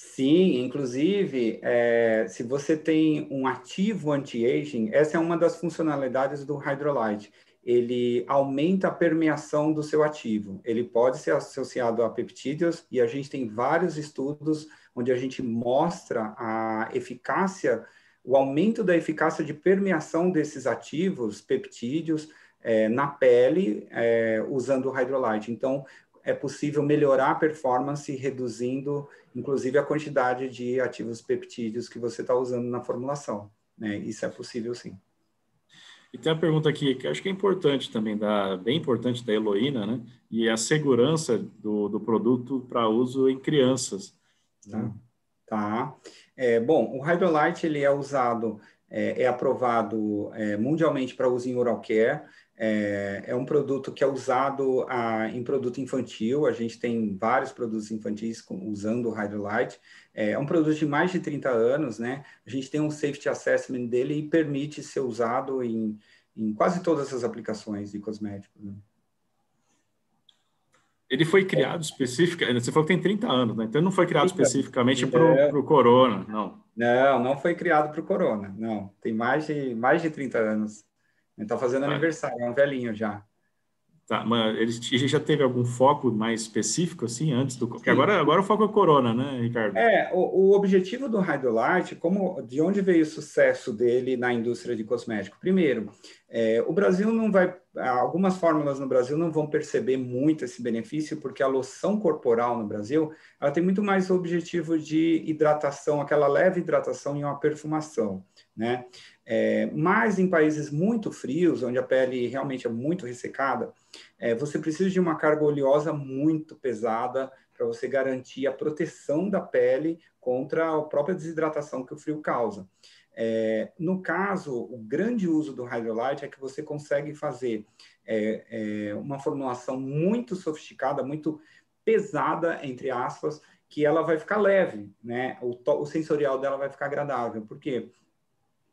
Sim, inclusive, é, se você tem um ativo anti-aging, essa é uma das funcionalidades do Hydrolite. Ele aumenta a permeação do seu ativo. Ele pode ser associado a peptídeos e a gente tem vários estudos onde a gente mostra a eficácia, o aumento da eficácia de permeação desses ativos, peptídeos, é, na pele é, usando o hydrolite. Então, é possível melhorar a performance reduzindo, inclusive, a quantidade de ativos peptídeos que você está usando na formulação. Né? Isso é possível, sim. E tem uma pergunta aqui que acho que é importante também, da, bem importante da Heloína, né? E é a segurança do, do produto para uso em crianças. Né? Tá. tá. É, bom, o Hydrolite ele é usado, é, é aprovado é, mundialmente para uso em oral care. É, é um produto que é usado a, ah, em produto infantil, a gente tem vários produtos infantis com, usando o Hydrolite. É, é um produto de mais de 30 anos, né? A gente tem um safety assessment dele e permite ser usado em, em quase todas as aplicações de cosméticos. Né? Ele foi criado especificamente, eh, você falou que tem 30 anos, né? Então não foi criado especificamente para o é corona, não. Não, não foi criado para o corona, não. Tem mais de, mais de 30 anos. Ele está fazendo tá. aniversário, é um velhinho já. Tá, mas ele já teve algum foco mais específico, assim, antes do... Porque agora, agora o foco é corona, né, Ricardo? É, o, o objetivo do Hydrolite, como, de onde veio o sucesso dele na indústria de cosmético? Primeiro, é, o Brasil não vai... Algumas fórmulas no Brasil não vão perceber muito esse benefício, porque a loção corporal no Brasil, ela tem muito mais o objetivo de hidratação, aquela leve hidratação e uma perfumação, né? É, mas em países muito frios, onde a pele realmente é muito ressecada, é, você precisa de uma carga oleosa muito pesada para você garantir a proteção da pele contra a própria desidratação que o frio causa. É, no caso, o grande uso do Hydrolite é que você consegue fazer é, é, uma formulação muito sofisticada, muito pesada, entre aspas, que ela vai ficar leve, né? O, o sensorial dela vai ficar agradável. Por quê?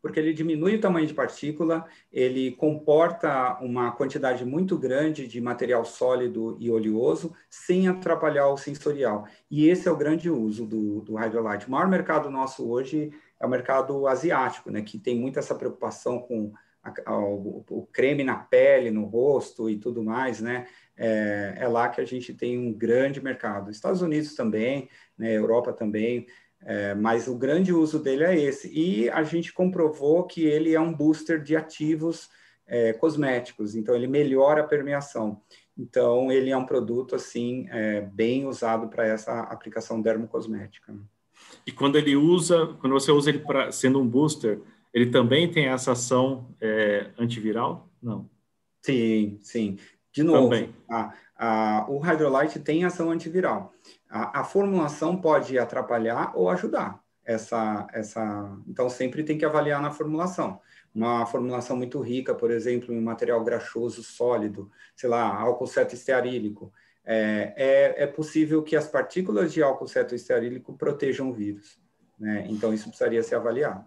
porque ele diminui o tamanho de partícula, ele comporta uma quantidade muito grande de material sólido e oleoso, sem atrapalhar o sensorial. E esse é o grande uso do, do Hydrolite. O maior mercado nosso hoje é o mercado asiático, né, que tem muita essa preocupação com a, a, o, o, creme na pele, no rosto e tudo mais, né? É, é, lá que a gente tem um grande mercado. Estados Unidos também, né, Europa também, é, mas o grande uso dele é esse. E a gente comprovou que ele é um booster de ativos é, cosméticos, então ele melhora a permeação. Então, ele é um produto, assim, é, bem usado para essa aplicação dermocosmética. E quando ele usa, quando você usa ele pra, sendo um booster, ele também tem essa ação é, antiviral? Não. Sim, sim. De novo, a, a, o Hydrolite tem ação antiviral. A, a formulação pode atrapalhar ou ajudar essa, essa. Então, sempre tem que avaliar na formulação. Uma formulação muito rica, por exemplo, em material graxoso sólido, sei lá, álcool ceto estearílico, é, é, é possível que as partículas de álcool ceto estearílico protejam o vírus. Né? Então, isso precisaria ser avaliado.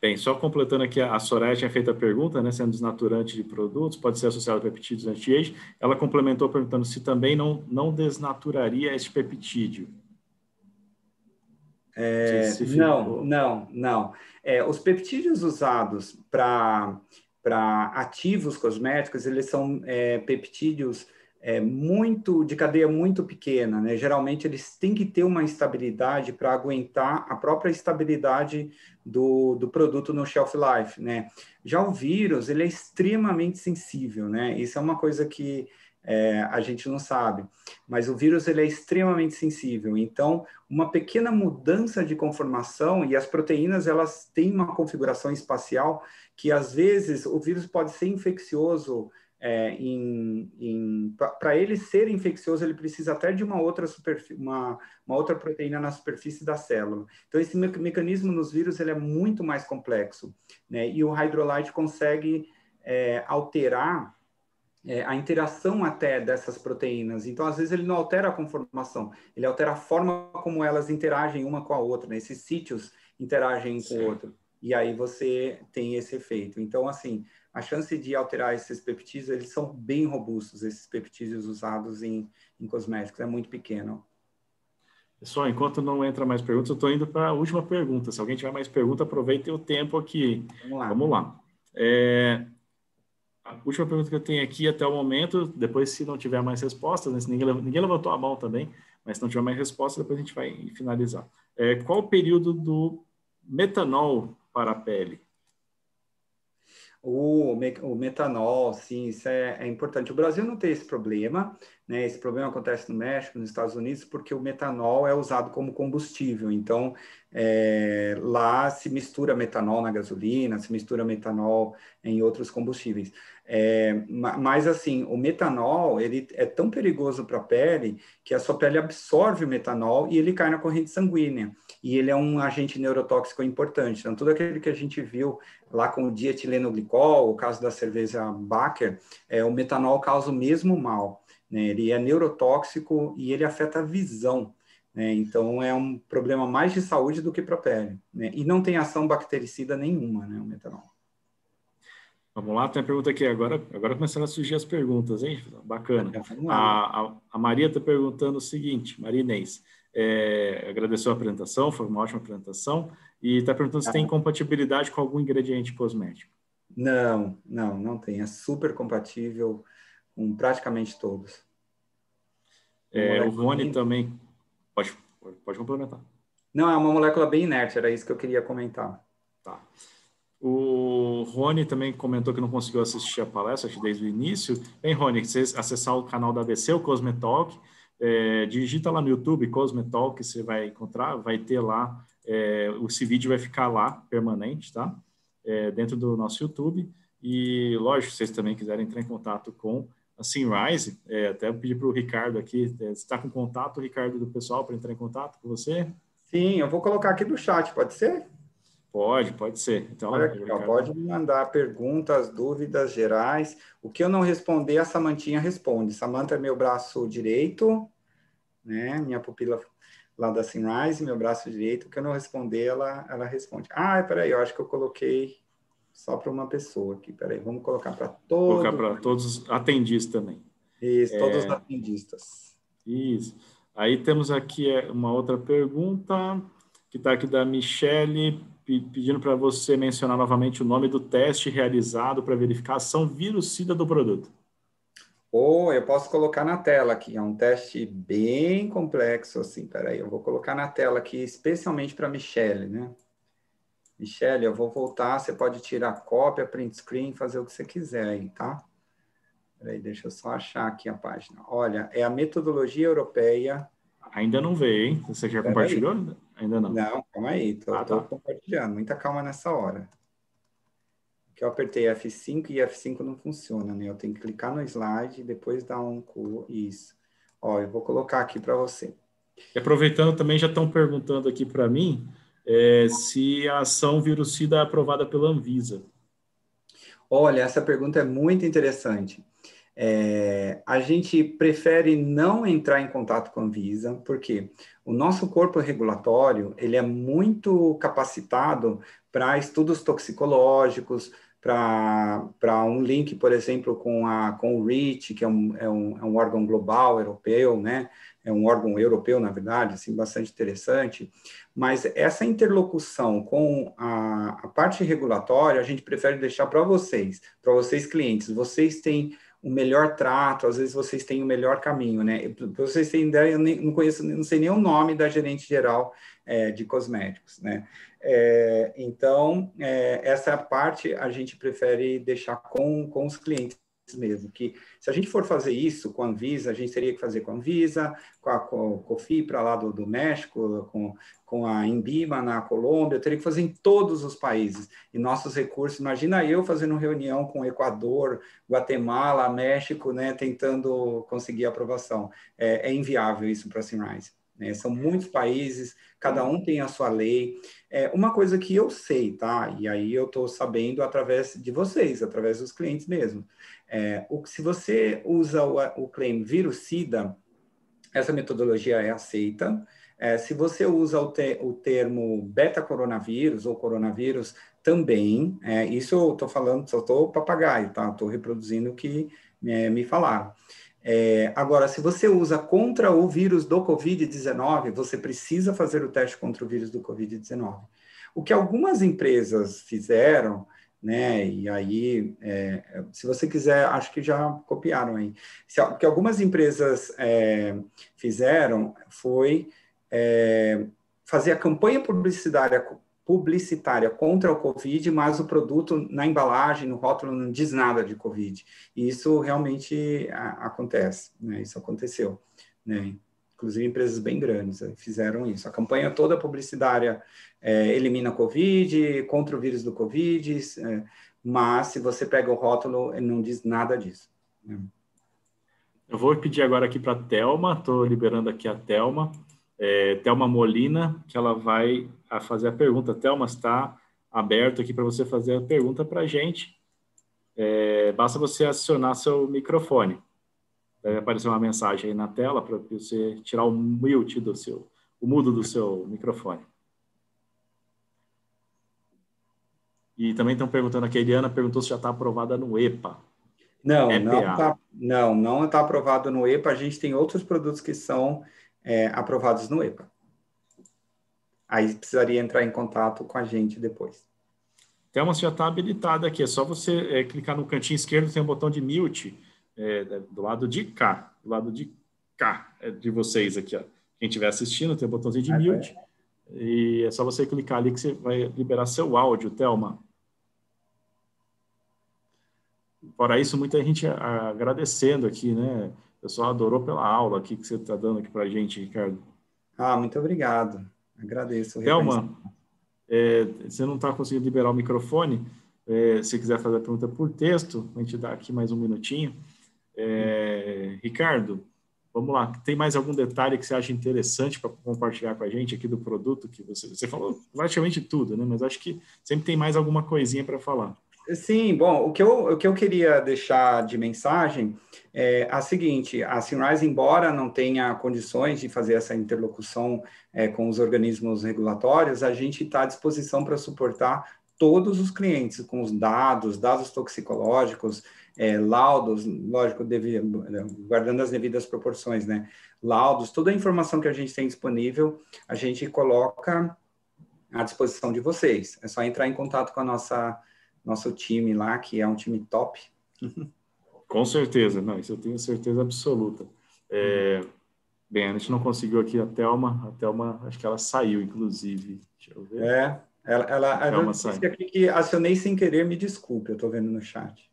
Bem, só completando aqui, a Soraya tinha feito a pergunta, né, sendo desnaturante de produtos, pode ser associado a peptídeos anti-age. Ela complementou perguntando se também não, não desnaturaria este peptídeo. É, não, não, não. É, os peptídeos usados para ativos cosméticos, eles são é, peptídeos é, muito de cadeia muito pequena, né? Geralmente eles têm que ter uma estabilidade para aguentar a própria estabilidade do, do produto no shelf life, né? Já o vírus ele é extremamente sensível, né? Isso é uma coisa que é, a gente não sabe, mas o vírus ele é extremamente sensível. Então, uma pequena mudança de conformação e as proteínas elas têm uma configuração espacial que às vezes o vírus pode ser infeccioso é, para ele ser infeccioso, ele precisa até de uma outra, uma, uma outra proteína na superfície da célula. Então, esse me mecanismo nos vírus ele é muito mais complexo. Né? E o hydrolite consegue é, alterar é, a interação até dessas proteínas. Então, às vezes, ele não altera a conformação, ele altera a forma como elas interagem uma com a outra, né? esses sítios interagem um com o outro e aí você tem esse efeito. Então, assim, a chance de alterar esses peptídeos, eles são bem robustos, esses peptídeos usados em, em cosméticos, é muito pequeno. Pessoal, enquanto não entra mais perguntas, eu estou indo para a última pergunta. Se alguém tiver mais pergunta, aproveitem o tempo aqui. Vamos lá. Vamos lá. É, a última pergunta que eu tenho aqui até o momento, depois se não tiver mais respostas, né, ninguém, ninguém, levantou a mão também, mas se não tiver mais resposta, depois a gente vai finalizar. É, qual o período do metanol para a pele? O, o metanol, sim, isso é, é, importante. O Brasil não tem esse problema, né? Esse problema acontece no México, nos Estados Unidos, porque o metanol é usado como combustível. Então, é, lá se mistura metanol na gasolina, se mistura metanol em outros combustíveis. É, mas assim, o metanol ele é tão perigoso para a pele que a sua pele absorve o metanol e ele cai na corrente sanguínea. E ele é um agente neurotóxico importante. Então, tudo aquilo que a gente viu lá com o dietilenoglicol, o caso da cerveja Baker, é, o metanol causa o mesmo mal. Né? Ele é neurotóxico e ele afeta a visão. Né? Então, é um problema mais de saúde do que para a pele. Né? E não tem ação bactericida nenhuma, né, o metanol. Vamos lá, tem a pergunta aqui agora. Agora começaram a surgir as perguntas, hein? Bacana. A, a, a Maria está perguntando o seguinte, Maria Inês, é, agradeceu a apresentação, foi uma ótima apresentação, e está perguntando se tá. tem compatibilidade com algum ingrediente cosmético. Não, não, não tem. É super compatível com praticamente todos. É, o Rony bem... também. Pode, pode complementar. Não, é uma molécula bem inerte, era isso que eu queria comentar. Tá. O Rony também comentou que não conseguiu assistir a palestra desde o início. Bem, Rony, você acessar o canal da ABC, o Cosmetalk. é, eh, digita lá no YouTube Cosmetalk, você vai encontrar, vai ter lá, é, esse vídeo vai ficar lá, permanente, tá? É, dentro do nosso YouTube. E, lógico, se vocês também quiserem entrar em contato com a Sunrise. é, até pedir para o Ricardo aqui, é, você está com contato, Ricardo, do pessoal, para entrar em contato com você? Sim, eu vou colocar aqui no chat, pode ser? Pode, pode ser. Então, Olha aqui, pode mandar perguntas, dúvidas gerais. O que eu não responder, a Samantinha responde. Samanta é meu braço direito, né? Minha pupila lá da Sunrise, meu braço direito. O que eu não responder, ela, ela responde. Ah, peraí, eu acho que eu coloquei só para uma pessoa aqui. Peraí, vamos colocar para todos. Colocar para todos os atendidos também. Isso, é... todos os atendistas. Isso. Aí temos aqui é, uma outra pergunta, que está aqui da Michele pedindo para você mencionar novamente o nome do teste realizado para verificação é virucida do produto. Ou oh, eu posso colocar na tela aqui, é um teste bem complexo assim, peraí, eu vou colocar na tela aqui, especialmente para Michelle, né? Michelle, eu vou voltar, você pode tirar cópia, print screen, fazer o que você quiser aí, tá? Peraí, deixa eu só achar aqui a página. Olha, é a metodologia europeia Ainda não veio, hein? Você já Pera compartilhou? Aí. Ainda não. Não, calma aí. Estou ah, tá. compartilhando. Muita calma nessa hora. Que eu apertei F5 e F5 não funciona, né? Eu tenho que clicar no slide e depois dar um pulo. Isso. Ó, eu vou colocar aqui para você. E aproveitando, também já estão perguntando aqui para mim é, se a ação virucida é aprovada pela Anvisa. Olha, essa pergunta é muito interessante. É, a gente prefere não entrar em contato com a Anvisa, porque o nosso corpo regulatório ele é muito capacitado para estudos toxicológicos, para um link, por exemplo, com, a, com o REACH, que é um, é, um, é um órgão global europeu, né? é um órgão europeu, na verdade, assim, bastante interessante, mas essa interlocução com a, a parte regulatória, a gente prefere deixar para vocês, para vocês clientes, vocês têm o melhor trato, às vezes vocês têm o melhor caminho, né? Para vocês terem ideia, eu nem, não conheço, não sei nem o nome da gerente geral é, de cosméticos, né? É, então, é, essa parte a gente prefere deixar com, com os clientes mesmo, que se a gente for fazer isso com a Anvisa, a gente teria que fazer com a Anvisa, com a CoFi para lá do, do México, com, com a Embima na Colômbia, eu teria que fazer em todos os países. E nossos recursos, imagina eu fazendo reunião com Equador, Guatemala, México, né, tentando conseguir aprovação. É, é inviável isso para a Sunrise. Né? São muitos países, cada um tem a sua lei. É uma coisa que eu sei, tá? E aí eu estou sabendo através de vocês, através dos clientes mesmo. É, o, se você usa o, o claim virucida, essa metodologia é aceita. É, se você usa o, te, o, termo beta coronavírus ou coronavírus, também. É, isso eu estou falando, só estou papagaio, tá? Estou reproduzindo o que é, me falaram. É, agora, se você usa contra o vírus do Covid-19, você precisa fazer o teste contra o vírus do Covid-19. O que algumas empresas fizeram né? E aí, é, se você quiser, acho que já copiaram aí. Se, o que algumas empresas é, fizeram foi é, fazer a campanha publicitária, publicitária contra o Covid, mas o produto na embalagem, no rótulo, não diz nada de Covid. E isso realmente a, acontece, né? Isso aconteceu, né? inclusive empresas bem grandes né, fizeram isso. A campanha toda publicitária é, elimina a Covid, contra o vírus do Covid, é, mas se você pega o rótulo, ele não diz nada disso. Né? Eu vou pedir agora aqui para a Thelma, estou liberando aqui a Thelma, é, Thelma Molina, que ela vai a fazer a pergunta. Thelma, está aberto aqui para você fazer a pergunta para a gente. É, basta você acionar seu microfone. Deve aparecer uma mensagem aí na tela para você tirar o mute do seu, o mudo do seu microfone. E também estão perguntando aqui, a Eliana perguntou se já está aprovada no EPA. Não, EPA. não está não, não tá aprovado no EPA. A gente tem outros produtos que são é, aprovados no EPA. Aí precisaria entrar em contato com a gente depois. Thelma, já está habilitada aqui. É só você é, clicar no cantinho esquerdo, tem um botão de mute. É, é, do lado de cá, do lado de cá é de vocês aqui, ó. Quem estiver assistindo, tem o um botãozinho de mute. E é só você clicar ali que você vai liberar seu áudio, Thelma. Fora isso, muita gente agradecendo aqui, né? O pessoal adorou pela aula aqui que você está dando aqui para a gente, Ricardo. Ah, muito obrigado. Agradeço. Thelma, é, você não está conseguindo liberar o microfone? É, se quiser fazer a pergunta por texto, a gente dá aqui mais um minutinho. É, Ricardo, vamos lá. Tem mais algum detalhe que você acha interessante para compartilhar com a gente aqui do produto que você, você falou praticamente tudo, né? Mas acho que sempre tem mais alguma coisinha para falar. Sim, bom, o que, eu, o que eu queria deixar de mensagem é a seguinte: a Sunrise embora não tenha condições de fazer essa interlocução é, com os organismos regulatórios, a gente está à disposição para suportar todos os clientes com os dados, dados toxicológicos, é, laudos, lógico, devido, guardando as devidas proporções, né? Laudos, toda a informação que a gente tem disponível, a gente coloca à disposição de vocês. É só entrar em contato com a nossa nosso time lá, que é um time top. Com certeza, não, isso eu tenho certeza absoluta. É, bem, a gente não conseguiu aqui a Thelma, a Thelma, acho que ela saiu, inclusive. Deixa eu ver. É, ela, ela, ela disse aqui que acionei sem querer, me desculpe, eu estou vendo no chat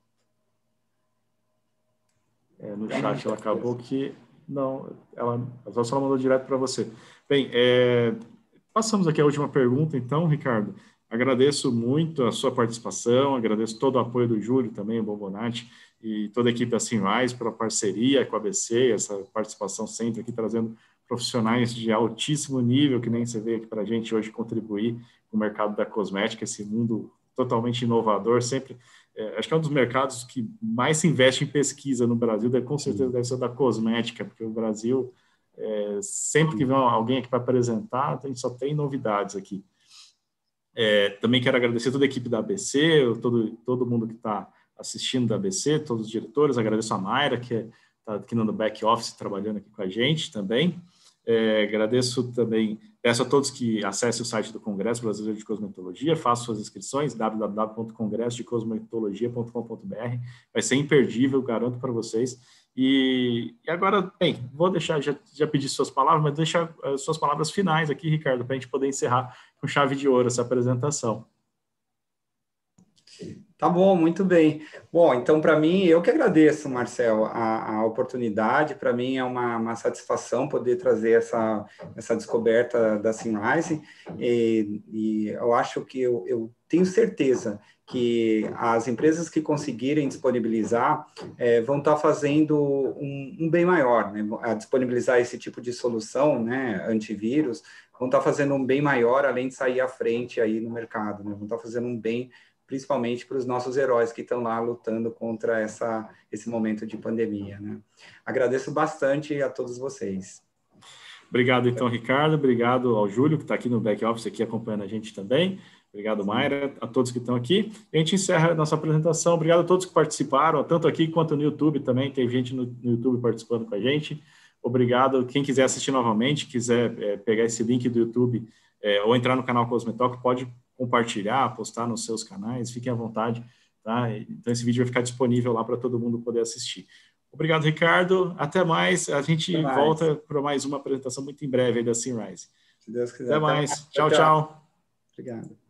é, no chat, ela acabou que não, ela, só mandou direto para você. Bem, é, passamos aqui a última pergunta, então, Ricardo. Agradeço muito a sua participação, agradeço todo o apoio do Júlio também, o Bobonati, e toda a equipe assim mais pela parceria com a ABC, essa participação sempre aqui trazendo profissionais de altíssimo nível, que nem você vê aqui para a gente hoje contribuir com o mercado da cosmética, esse mundo totalmente inovador, sempre é, acho que é um dos mercados que mais se investe em pesquisa no Brasil, deve, com certeza deve ser da cosmética, porque o Brasil, é, sempre que vem alguém aqui para apresentar, a gente só tem novidades aqui. É, também quero agradecer toda a equipe da ABC, todo, todo mundo que está assistindo da ABC, todos os diretores, agradeço a Mayra, que está é, aqui no back office trabalhando aqui com a gente também. É, agradeço também, peço a todos que acessem o site do Congresso Brasileiro de Cosmetologia, façam suas inscrições, www.congressodecosmetologia.com.br, vai ser imperdível, garanto para vocês. E, e, agora, bem, vou deixar, já, já pedi suas palavras, mas deixar eh, suas palavras finais aqui, Ricardo, para a gente poder encerrar com chave de ouro essa apresentação. Tá bom, muito bem. Bom, então para mim, eu que agradeço, Marcel, a, a oportunidade. Para mim é uma, uma, satisfação poder trazer essa, essa descoberta da Sunrise. E, e eu acho que eu, eu tenho certeza que as empresas que conseguirem disponibilizar é, vão estar tá fazendo um, um, bem maior, né? A disponibilizar esse tipo de solução, né? Antivírus, vão estar tá fazendo um bem maior, além de sair à frente aí no mercado, né? Vão estar tá fazendo um bem principalmente para os nossos heróis que estão lá lutando contra essa, esse momento de pandemia. Né? Agradeço bastante a todos vocês. Obrigado, então, Ricardo. Obrigado ao Júlio, que está aqui no back office, aqui acompanhando a gente também. Obrigado, Mayra, a todos que estão aqui. A gente encerra a nossa apresentação. Obrigado a todos que participaram, tanto aqui quanto no YouTube também. tem gente no, YouTube participando com a gente. Obrigado. Quem quiser assistir novamente, quiser é, pegar esse link do YouTube é, ou entrar no canal Cosmetalk, pode compartilhar, postar nos seus canais, fiquem à vontade, tá? Então esse vídeo vai ficar disponível lá para todo mundo poder assistir. Obrigado, Ricardo. Até mais. A gente mais. volta para mais uma apresentação muito em breve da Sunrise. Se Deus quiser. Até mais. Até tchau. tchau. Obrigado.